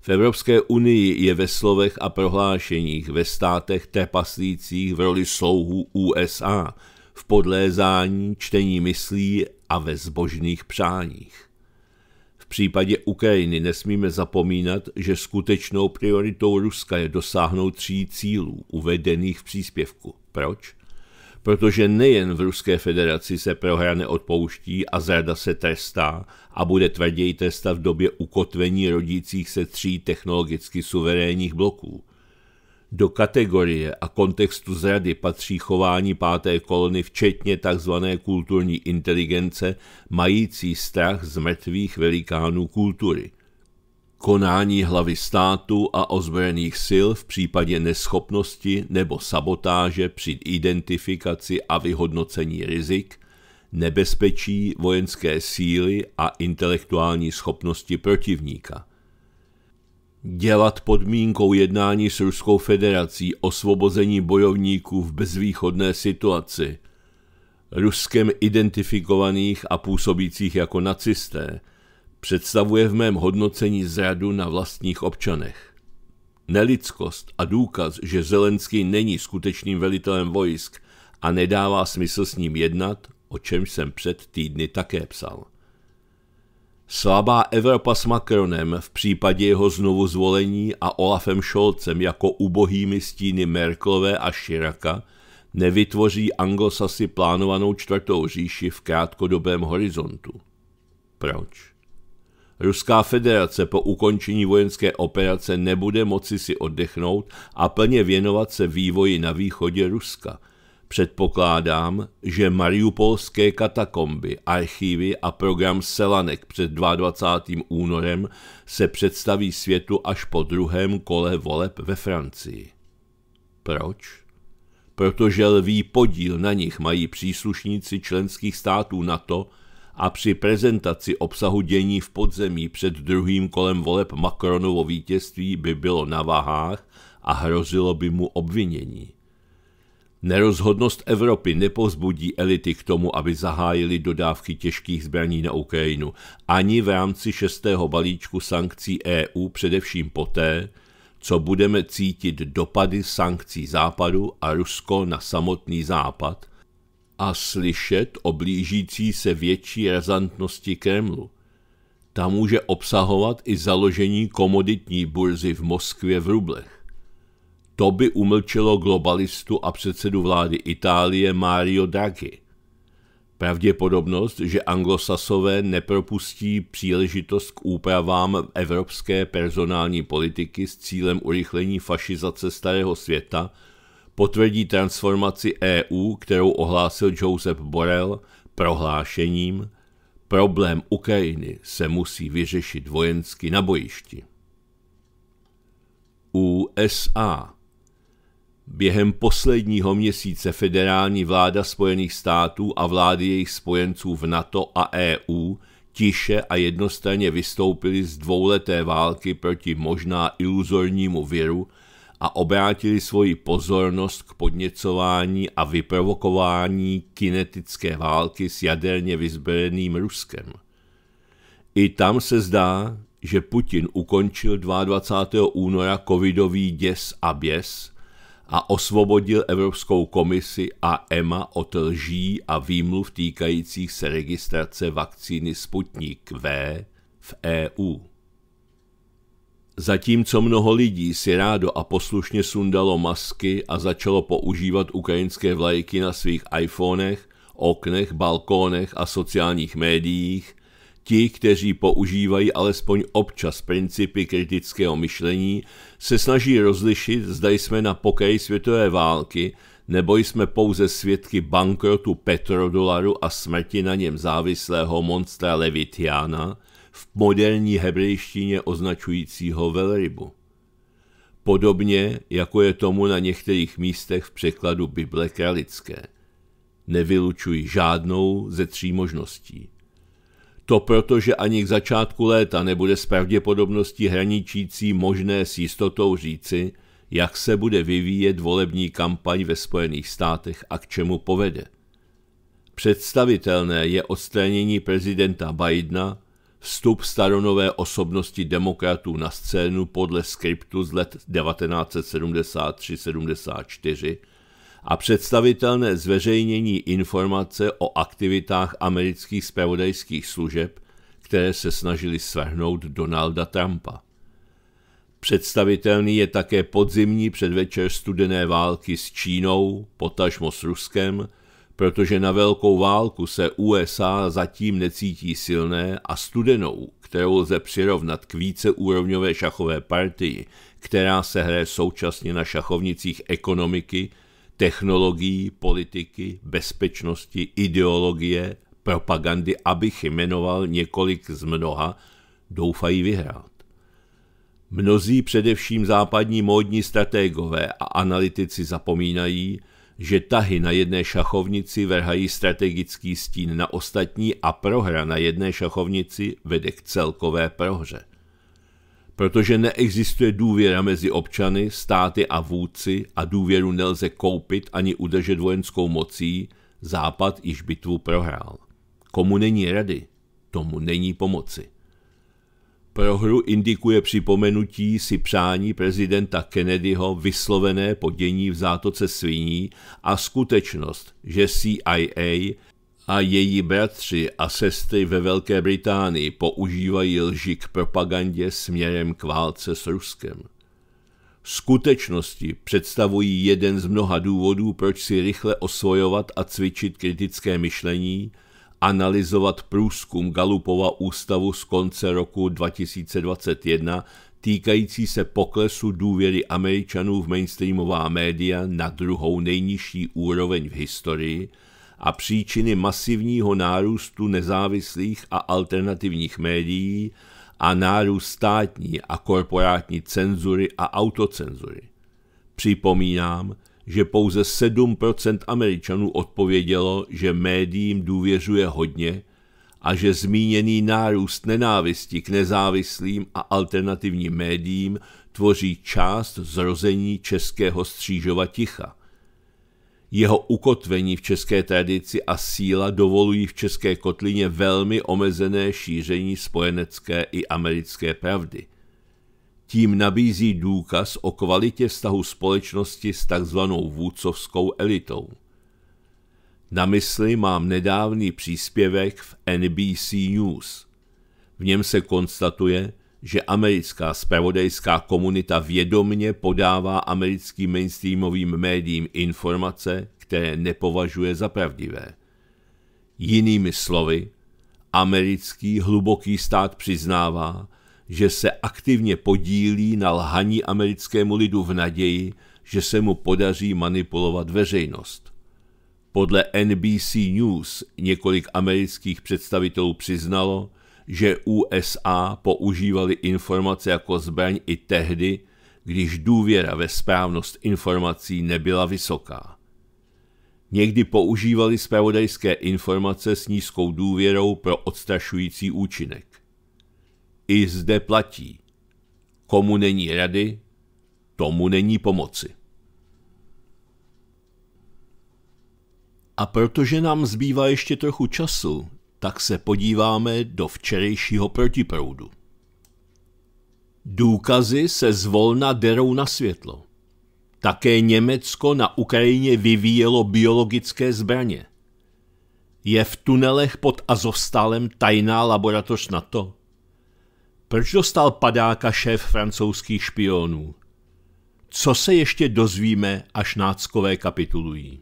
V Evropské unii je ve slovech a prohlášeních ve státech trpaslících v roli slouhů USA, v podlézání, čtení myslí a ve zbožných přáních. V případě Ukrajiny nesmíme zapomínat, že skutečnou prioritou Ruska je dosáhnout tří cílů uvedených v příspěvku. Proč? protože nejen v Ruské federaci se prohra neodpouští a zrada se trestá a bude tvrději testa v době ukotvení rodících se tří technologicky suverénních bloků. Do kategorie a kontextu zrady patří chování páté kolony, včetně tzv. kulturní inteligence, mající strach z mrtvých velikánů kultury – konání hlavy státu a ozbrojených sil v případě neschopnosti nebo sabotáže při identifikaci a vyhodnocení rizik, nebezpečí vojenské síly a intelektuální schopnosti protivníka. Dělat podmínkou jednání s Ruskou federací osvobození bojovníků v bezvýchodné situaci, Ruskem identifikovaných a působících jako nacisté – představuje v mém hodnocení zradu na vlastních občanech. Nelidskost a důkaz, že Zelenský není skutečným velitelem vojsk a nedává smysl s ním jednat, o čem jsem před týdny také psal. Slabá Evropa s Macronem v případě jeho znovu zvolení a Olafem Scholzem jako ubohými stíny Merklové a Širaka nevytvoří anglosasy plánovanou čtvrtou říši v krátkodobém horizontu. Proč? Ruská federace po ukončení vojenské operace nebude moci si oddechnout a plně věnovat se vývoji na východě Ruska. Předpokládám, že mariupolské katakomby, archívy a program Selanek před 22. únorem se představí světu až po druhém kole voleb ve Francii. Proč? protože lví podíl na nich mají příslušníci členských států NATO a při prezentaci obsahu dění v podzemí před druhým kolem voleb Macronovo vítězství by bylo na vahách a hrozilo by mu obvinění. Nerozhodnost Evropy nepozbudí elity k tomu, aby zahájili dodávky těžkých zbraní na Ukrajinu, ani v rámci šestého balíčku sankcí EU, především poté, co budeme cítit dopady sankcí Západu a Rusko na samotný Západ, a slyšet o blížící se větší razantnosti Kremlu. Ta může obsahovat i založení komoditní burzy v Moskvě v rublech. To by umlčelo globalistu a předsedu vlády Itálie Mario Draghi. Pravděpodobnost, že anglosasové nepropustí příležitost k úpravám evropské personální politiky s cílem urychlení fašizace starého světa, potvrdí transformaci EU, kterou ohlásil Josep Borrell prohlášením Problém Ukrajiny se musí vyřešit vojensky na bojišti. USA Během posledního měsíce federální vláda Spojených států a vlády jejich spojenců v NATO a EU tiše a jednostranně vystoupili z dvouleté války proti možná iluzornímu viru, a obrátili svoji pozornost k podněcování a vyprovokování kinetické války s jaderně vyzbrojeným Ruskem. I tam se zdá, že Putin ukončil 22. února covidový děs a běs a osvobodil Evropskou komisi a EMA od lží a výmluv týkajících se registrace vakcíny Sputnik V v EU. Zatímco mnoho lidí si rádo a poslušně sundalo masky a začalo používat ukrajinské vlajky na svých iPhonech, oknech, balkónech a sociálních médiích, ti, kteří používají alespoň občas principy kritického myšlení, se snaží rozlišit, zda jsme na pokraji světové války, nebo jsme pouze svědky bankrotu petrodolaru a smrti na něm závislého monstra Levitiana – v moderní hebrejštině označujícího velrybu. Podobně jako je tomu na některých místech v překladu Bible kralické. Nevylučují žádnou ze tří možností. To proto, že ani k začátku léta nebude s pravděpodobností hraničící možné s jistotou říci, jak se bude vyvíjet volební kampaň ve Spojených státech a k čemu povede. Představitelné je odstranění prezidenta Bidena vstup staronové osobnosti demokratů na scénu podle skriptu z let 1973-74 a představitelné zveřejnění informace o aktivitách amerických spravodajských služeb, které se snažili svrhnout Donalda Trumpa. Představitelný je také podzimní předvečer studené války s Čínou, potažmo s Ruskem, protože na velkou válku se USA zatím necítí silné a studenou, kterou lze přirovnat k víceúrovňové šachové partii, která se hraje současně na šachovnicích ekonomiky, technologií, politiky, bezpečnosti, ideologie, propagandy, abych jmenoval několik z mnoha, doufají vyhrát. Mnozí především západní módní strategové a analytici zapomínají, že tahy na jedné šachovnici vrhají strategický stín na ostatní a prohra na jedné šachovnici vede k celkové prohře. Protože neexistuje důvěra mezi občany, státy a vůdci a důvěru nelze koupit ani udržet vojenskou mocí, Západ již bitvu prohrál. Komu není rady, tomu není pomoci. Pro hru indikuje připomenutí si přání prezidenta Kennedyho vyslovené podění v zátoce sviní a skutečnost, že CIA a její bratři a sestry ve Velké Británii používají lži k propagandě směrem k válce s Ruskem. Skutečnosti představují jeden z mnoha důvodů, proč si rychle osvojovat a cvičit kritické myšlení, analyzovat průzkum Galupova ústavu z konce roku 2021 týkající se poklesu důvěry Američanů v mainstreamová média na druhou nejnižší úroveň v historii a příčiny masivního nárůstu nezávislých a alternativních médií a nárůst státní a korporátní cenzury a autocenzury. Připomínám, že pouze 7% Američanů odpovědělo, že médiím důvěřuje hodně a že zmíněný nárůst nenávisti k nezávislým a alternativním médiím tvoří část zrození českého střížova ticha. Jeho ukotvení v české tradici a síla dovolují v české kotlině velmi omezené šíření spojenecké i americké pravdy – tím nabízí důkaz o kvalitě vztahu společnosti s takzvanou vůdcovskou elitou. Na mysli mám nedávný příspěvek v NBC News. V něm se konstatuje, že americká spravodajská komunita vědomně podává americkým mainstreamovým médiím informace, které nepovažuje za pravdivé. Jinými slovy, americký hluboký stát přiznává, že se aktivně podílí na lhaní americkému lidu v naději, že se mu podaří manipulovat veřejnost. Podle NBC News několik amerických představitelů přiznalo, že USA používali informace jako zbraň i tehdy, když důvěra ve správnost informací nebyla vysoká. Někdy používali spravodajské informace s nízkou důvěrou pro odstrašující účinek i zde platí. Komu není rady, tomu není pomoci. A protože nám zbývá ještě trochu času, tak se podíváme do včerejšího protiproudu. Důkazy se zvolna derou na světlo. Také Německo na Ukrajině vyvíjelo biologické zbraně. Je v tunelech pod Azovstalem tajná laboratoř na to? Proč dostal padáka šéf francouzských špionů? Co se ještě dozvíme, až náckové kapitulují?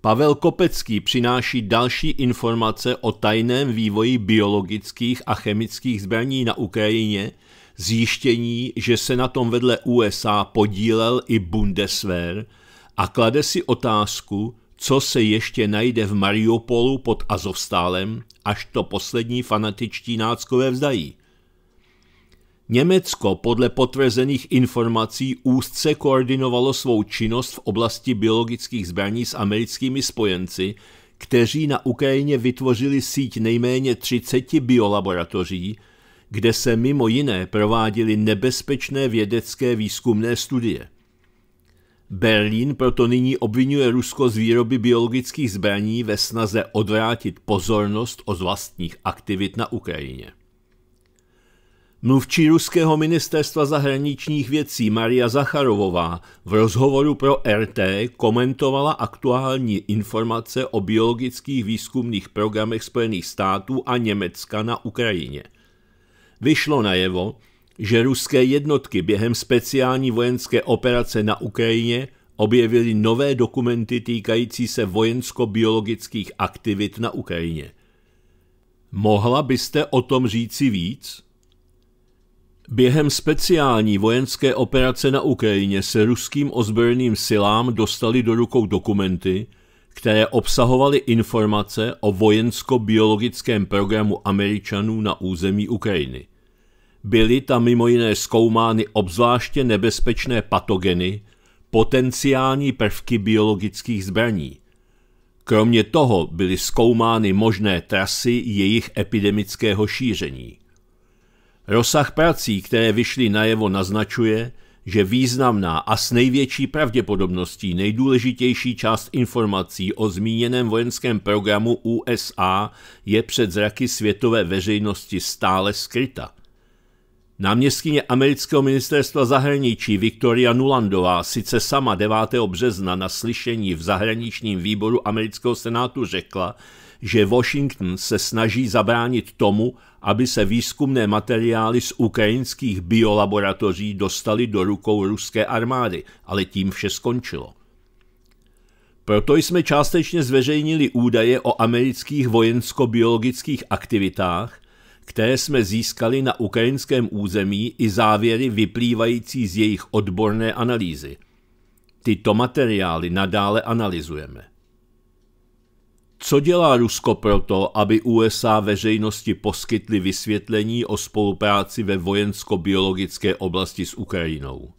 Pavel Kopecký přináší další informace o tajném vývoji biologických a chemických zbraní na Ukrajině, zjištění, že se na tom vedle USA podílel i Bundeswehr a klade si otázku, co se ještě najde v Mariupolu pod Azovstálem, až to poslední fanatičtí náckové vzdají. Německo podle potvrzených informací úzce koordinovalo svou činnost v oblasti biologických zbraní s americkými spojenci, kteří na Ukrajině vytvořili síť nejméně 30 biolaboratoří, kde se mimo jiné prováděly nebezpečné vědecké výzkumné studie. Berlín proto nyní obvinuje Rusko z výroby biologických zbraní ve snaze odvrátit pozornost od vlastních aktivit na Ukrajině. Mluvčí ruského ministerstva zahraničních věcí Maria Zacharovová v rozhovoru pro RT komentovala aktuální informace o biologických výzkumných programech Spojených států a Německa na Ukrajině. Vyšlo najevo, že ruské jednotky během speciální vojenské operace na Ukrajině objevily nové dokumenty týkající se vojensko-biologických aktivit na Ukrajině. Mohla byste o tom říci víc? Během speciální vojenské operace na Ukrajině se ruským ozbrojeným silám dostali do rukou dokumenty, které obsahovaly informace o vojensko-biologickém programu Američanů na území Ukrajiny byly tam mimo jiné zkoumány obzvláště nebezpečné patogeny, potenciální prvky biologických zbraní. Kromě toho byly zkoumány možné trasy jejich epidemického šíření. Rozsah prací, které vyšly najevo, naznačuje, že významná a s největší pravděpodobností nejdůležitější část informací o zmíněném vojenském programu USA je před zraky světové veřejnosti stále skryta – Náměstkyně amerického ministerstva zahraničí Victoria Nulandová sice sama 9. března na slyšení v zahraničním výboru amerického senátu řekla, že Washington se snaží zabránit tomu, aby se výzkumné materiály z ukrajinských biolaboratoří dostaly do rukou ruské armády, ale tím vše skončilo. Proto jsme částečně zveřejnili údaje o amerických vojensko-biologických aktivitách, které jsme získali na ukrajinském území i závěry vyplývající z jejich odborné analýzy. Tyto materiály nadále analyzujeme. Co dělá Rusko proto, aby USA veřejnosti poskytly vysvětlení o spolupráci ve vojensko-biologické oblasti s Ukrajinou?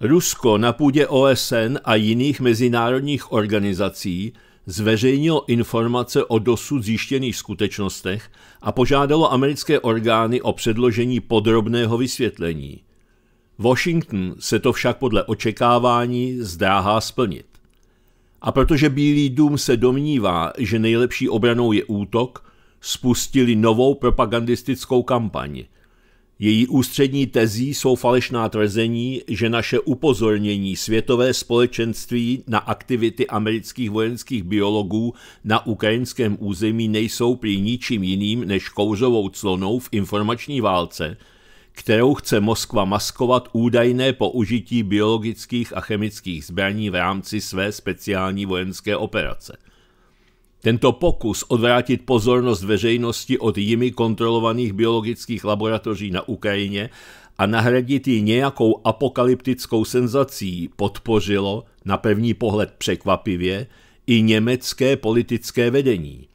Rusko na půdě OSN a jiných mezinárodních organizací zveřejnilo informace o dosud zjištěných skutečnostech a požádalo americké orgány o předložení podrobného vysvětlení. Washington se to však podle očekávání zdráhá splnit. A protože Bílý dům se domnívá, že nejlepší obranou je útok, spustili novou propagandistickou kampaň – její ústřední tezí jsou falešná tvrzení, že naše upozornění světové společenství na aktivity amerických vojenských biologů na ukrajinském území nejsou prý ničím jiným než kouřovou clonou v informační válce, kterou chce Moskva maskovat údajné použití biologických a chemických zbraní v rámci své speciální vojenské operace – tento pokus odvrátit pozornost veřejnosti od jimi kontrolovaných biologických laboratoří na Ukrajině a nahradit ji nějakou apokalyptickou senzací podpořilo, na první pohled překvapivě, i německé politické vedení.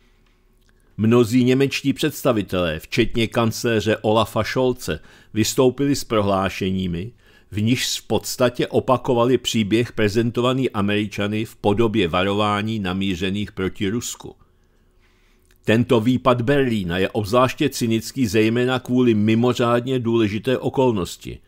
Mnozí němečtí představitelé, včetně kancléře Olafa Scholze, vystoupili s prohlášeními, v níž v podstatě opakovali příběh prezentovaný Američany v podobě varování namířených proti Rusku. Tento výpad Berlína je obzvláště cynický zejména kvůli mimořádně důležité okolnosti.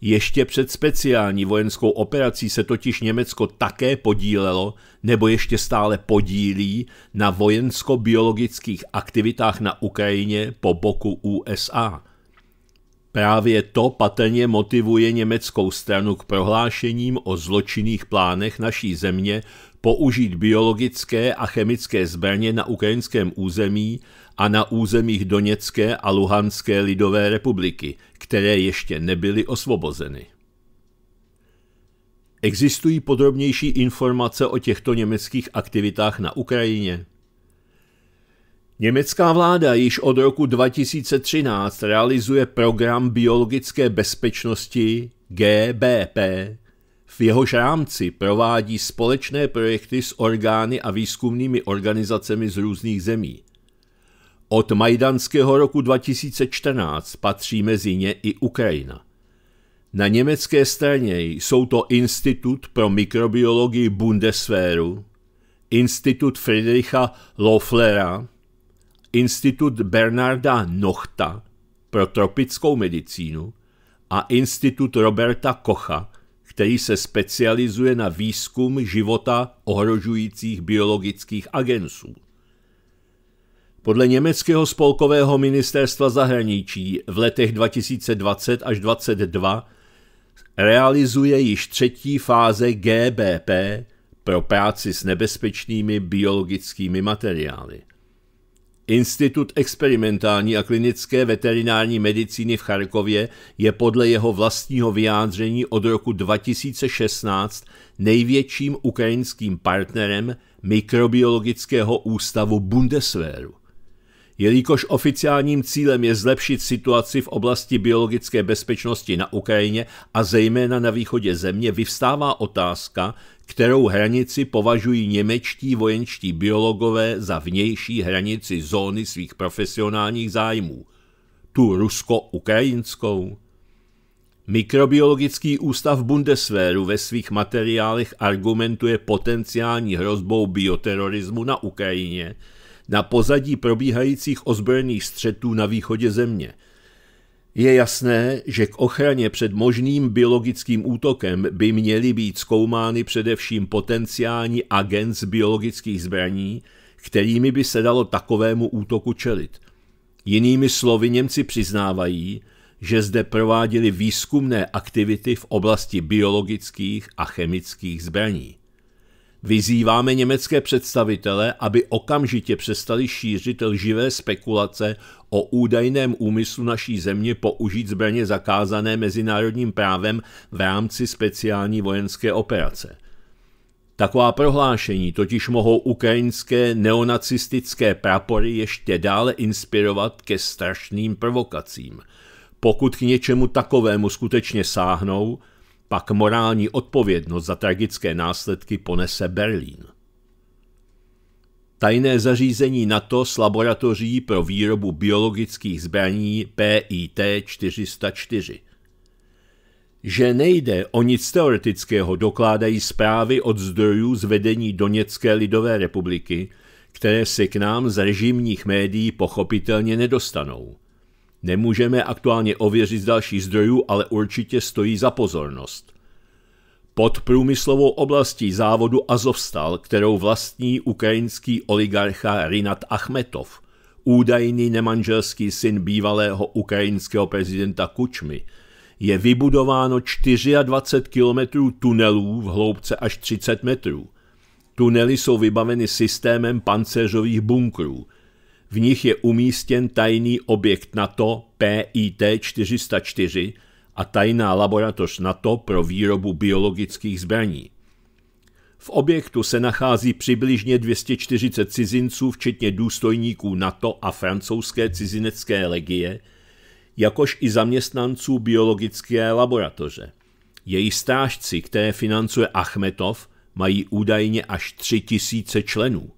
Ještě před speciální vojenskou operací se totiž Německo také podílelo, nebo ještě stále podílí, na vojensko-biologických aktivitách na Ukrajině po boku USA – Právě to patrně motivuje německou stranu k prohlášením o zločinných plánech naší země použít biologické a chemické zbraně na ukrajinském území a na územích Doněcké a Luhanské lidové republiky, které ještě nebyly osvobozeny. Existují podrobnější informace o těchto německých aktivitách na Ukrajině? Německá vláda již od roku 2013 realizuje program biologické bezpečnosti GBP, v jehož rámci provádí společné projekty s orgány a výzkumnými organizacemi z různých zemí. Od majdanského roku 2014 patří mezi ně i Ukrajina. Na německé straně jsou to Institut pro mikrobiologii Bundeswehru, Institut Friedricha Loefflera, Institut Bernarda Nochta pro tropickou medicínu a Institut Roberta Kocha, který se specializuje na výzkum života ohrožujících biologických agensů. Podle německého spolkového ministerstva zahraničí v letech 2020 až 2022 realizuje již třetí fáze GBP pro práci s nebezpečnými biologickými materiály. Institut experimentální a klinické veterinární medicíny v Charkově je podle jeho vlastního vyjádření od roku 2016 největším ukrajinským partnerem mikrobiologického ústavu Bundeswehru. Jelikož oficiálním cílem je zlepšit situaci v oblasti biologické bezpečnosti na Ukrajině a zejména na východě země, vyvstává otázka, kterou hranici považují němečtí vojenští biologové za vnější hranici zóny svých profesionálních zájmů, tu rusko-ukrajinskou. Mikrobiologický ústav Bundeswehru ve svých materiálech argumentuje potenciální hrozbou bioterorismu na Ukrajině na pozadí probíhajících ozbrojených střetů na východě země – je jasné, že k ochraně před možným biologickým útokem by měly být zkoumány především potenciální agent z biologických zbraní, kterými by se dalo takovému útoku čelit. Jinými slovy Němci přiznávají, že zde prováděli výzkumné aktivity v oblasti biologických a chemických zbraní. Vyzýváme německé představitele, aby okamžitě přestali šířit lživé spekulace o údajném úmyslu naší země použít zbraně zakázané mezinárodním právem v rámci speciální vojenské operace. Taková prohlášení totiž mohou ukrajinské neonacistické prapory ještě dále inspirovat ke strašným provokacím. Pokud k něčemu takovému skutečně sáhnou, pak morální odpovědnost za tragické následky ponese Berlín. Tajné zařízení NATO s laboratoří pro výrobu biologických zbraní PIT 404. Že nejde o nic teoretického, dokládají zprávy od zdrojů z vedení Doněcké lidové republiky, které se k nám z režimních médií pochopitelně nedostanou – Nemůžeme aktuálně ověřit z dalších zdrojů, ale určitě stojí za pozornost. Pod průmyslovou oblastí závodu Azovstal, kterou vlastní ukrajinský oligarcha Rinat Achmetov, údajný nemanželský syn bývalého ukrajinského prezidenta Kučmy, je vybudováno 24 kilometrů tunelů v hloubce až 30 metrů. Tunely jsou vybaveny systémem pancéřových bunkrů – v nich je umístěn tajný objekt NATO PIT 404 a tajná laboratoř NATO pro výrobu biologických zbraní. V objektu se nachází přibližně 240 cizinců, včetně důstojníků NATO a francouzské cizinecké legie, jakož i zaměstnanců biologické laboratoře. Její strážci, které financuje Achmetov, mají údajně až 3000 členů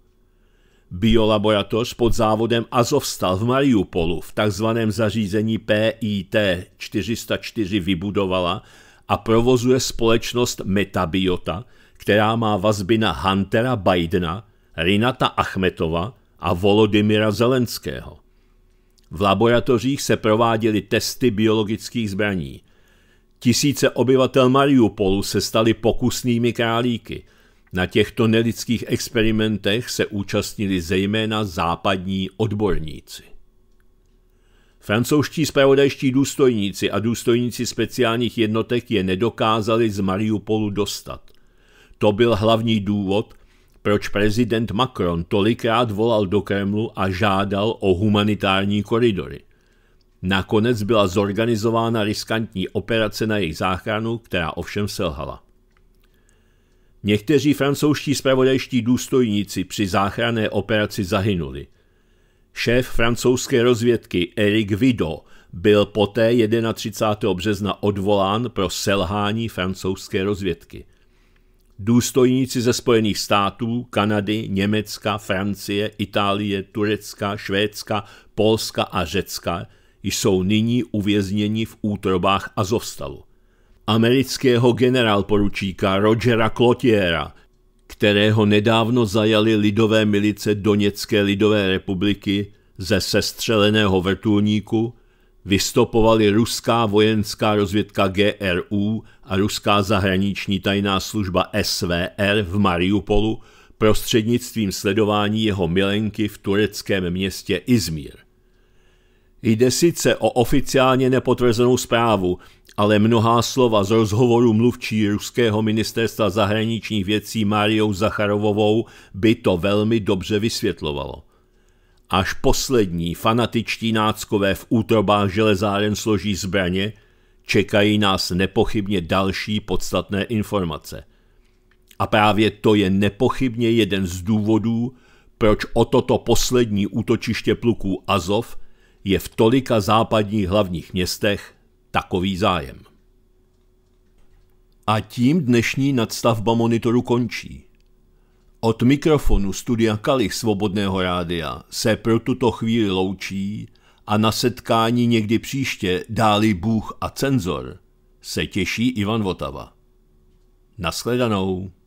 biolaboratoř pod závodem Azovstal v Mariupolu v tzv. zařízení PIT 404 vybudovala a provozuje společnost Metabiota, která má vazby na Huntera Bidena, Rinata Achmetova a Volodymyra Zelenského. V laboratořích se prováděly testy biologických zbraní. Tisíce obyvatel Mariupolu se staly pokusnými králíky – na těchto nelidských experimentech se účastnili zejména západní odborníci. Francouzští spravodajští důstojníci a důstojníci speciálních jednotek je nedokázali z Mariupolu dostat. To byl hlavní důvod, proč prezident Macron tolikrát volal do Kremlu a žádal o humanitární koridory. Nakonec byla zorganizována riskantní operace na jejich záchranu, která ovšem selhala. Někteří francouzští spravodajští důstojníci při záchranné operaci zahynuli. Šéf francouzské rozvědky Eric Vido byl poté 31. března odvolán pro selhání francouzské rozvědky. Důstojníci ze Spojených států, Kanady, Německa, Francie, Itálie, Turecka, Švédska, Polska a Řecka jsou nyní uvězněni v útrobách Azovstalu amerického generálporučíka Rogera Klotiera, kterého nedávno zajali lidové milice Doněcké lidové republiky ze sestřeleného vrtulníku, vystopovali ruská vojenská rozvědka GRU a ruská zahraniční tajná služba SVR v Mariupolu prostřednictvím sledování jeho milenky v tureckém městě Izmir. Jde sice o oficiálně nepotvrzenou zprávu, ale mnohá slova z rozhovoru mluvčí ruského ministerstva zahraničních věcí Máriou Zacharovovou by to velmi dobře vysvětlovalo. Až poslední fanatičtí náckové v útrobách železáren složí zbraně, čekají nás nepochybně další podstatné informace. A právě to je nepochybně jeden z důvodů, proč o toto poslední útočiště pluků Azov je v tolika západních hlavních městech takový zájem. A tím dnešní nadstavba monitoru končí. Od mikrofonu studia Kalich Svobodného rádia se pro tuto chvíli loučí a na setkání někdy příště dáli Bůh a cenzor se těší Ivan Votava. Nashledanou.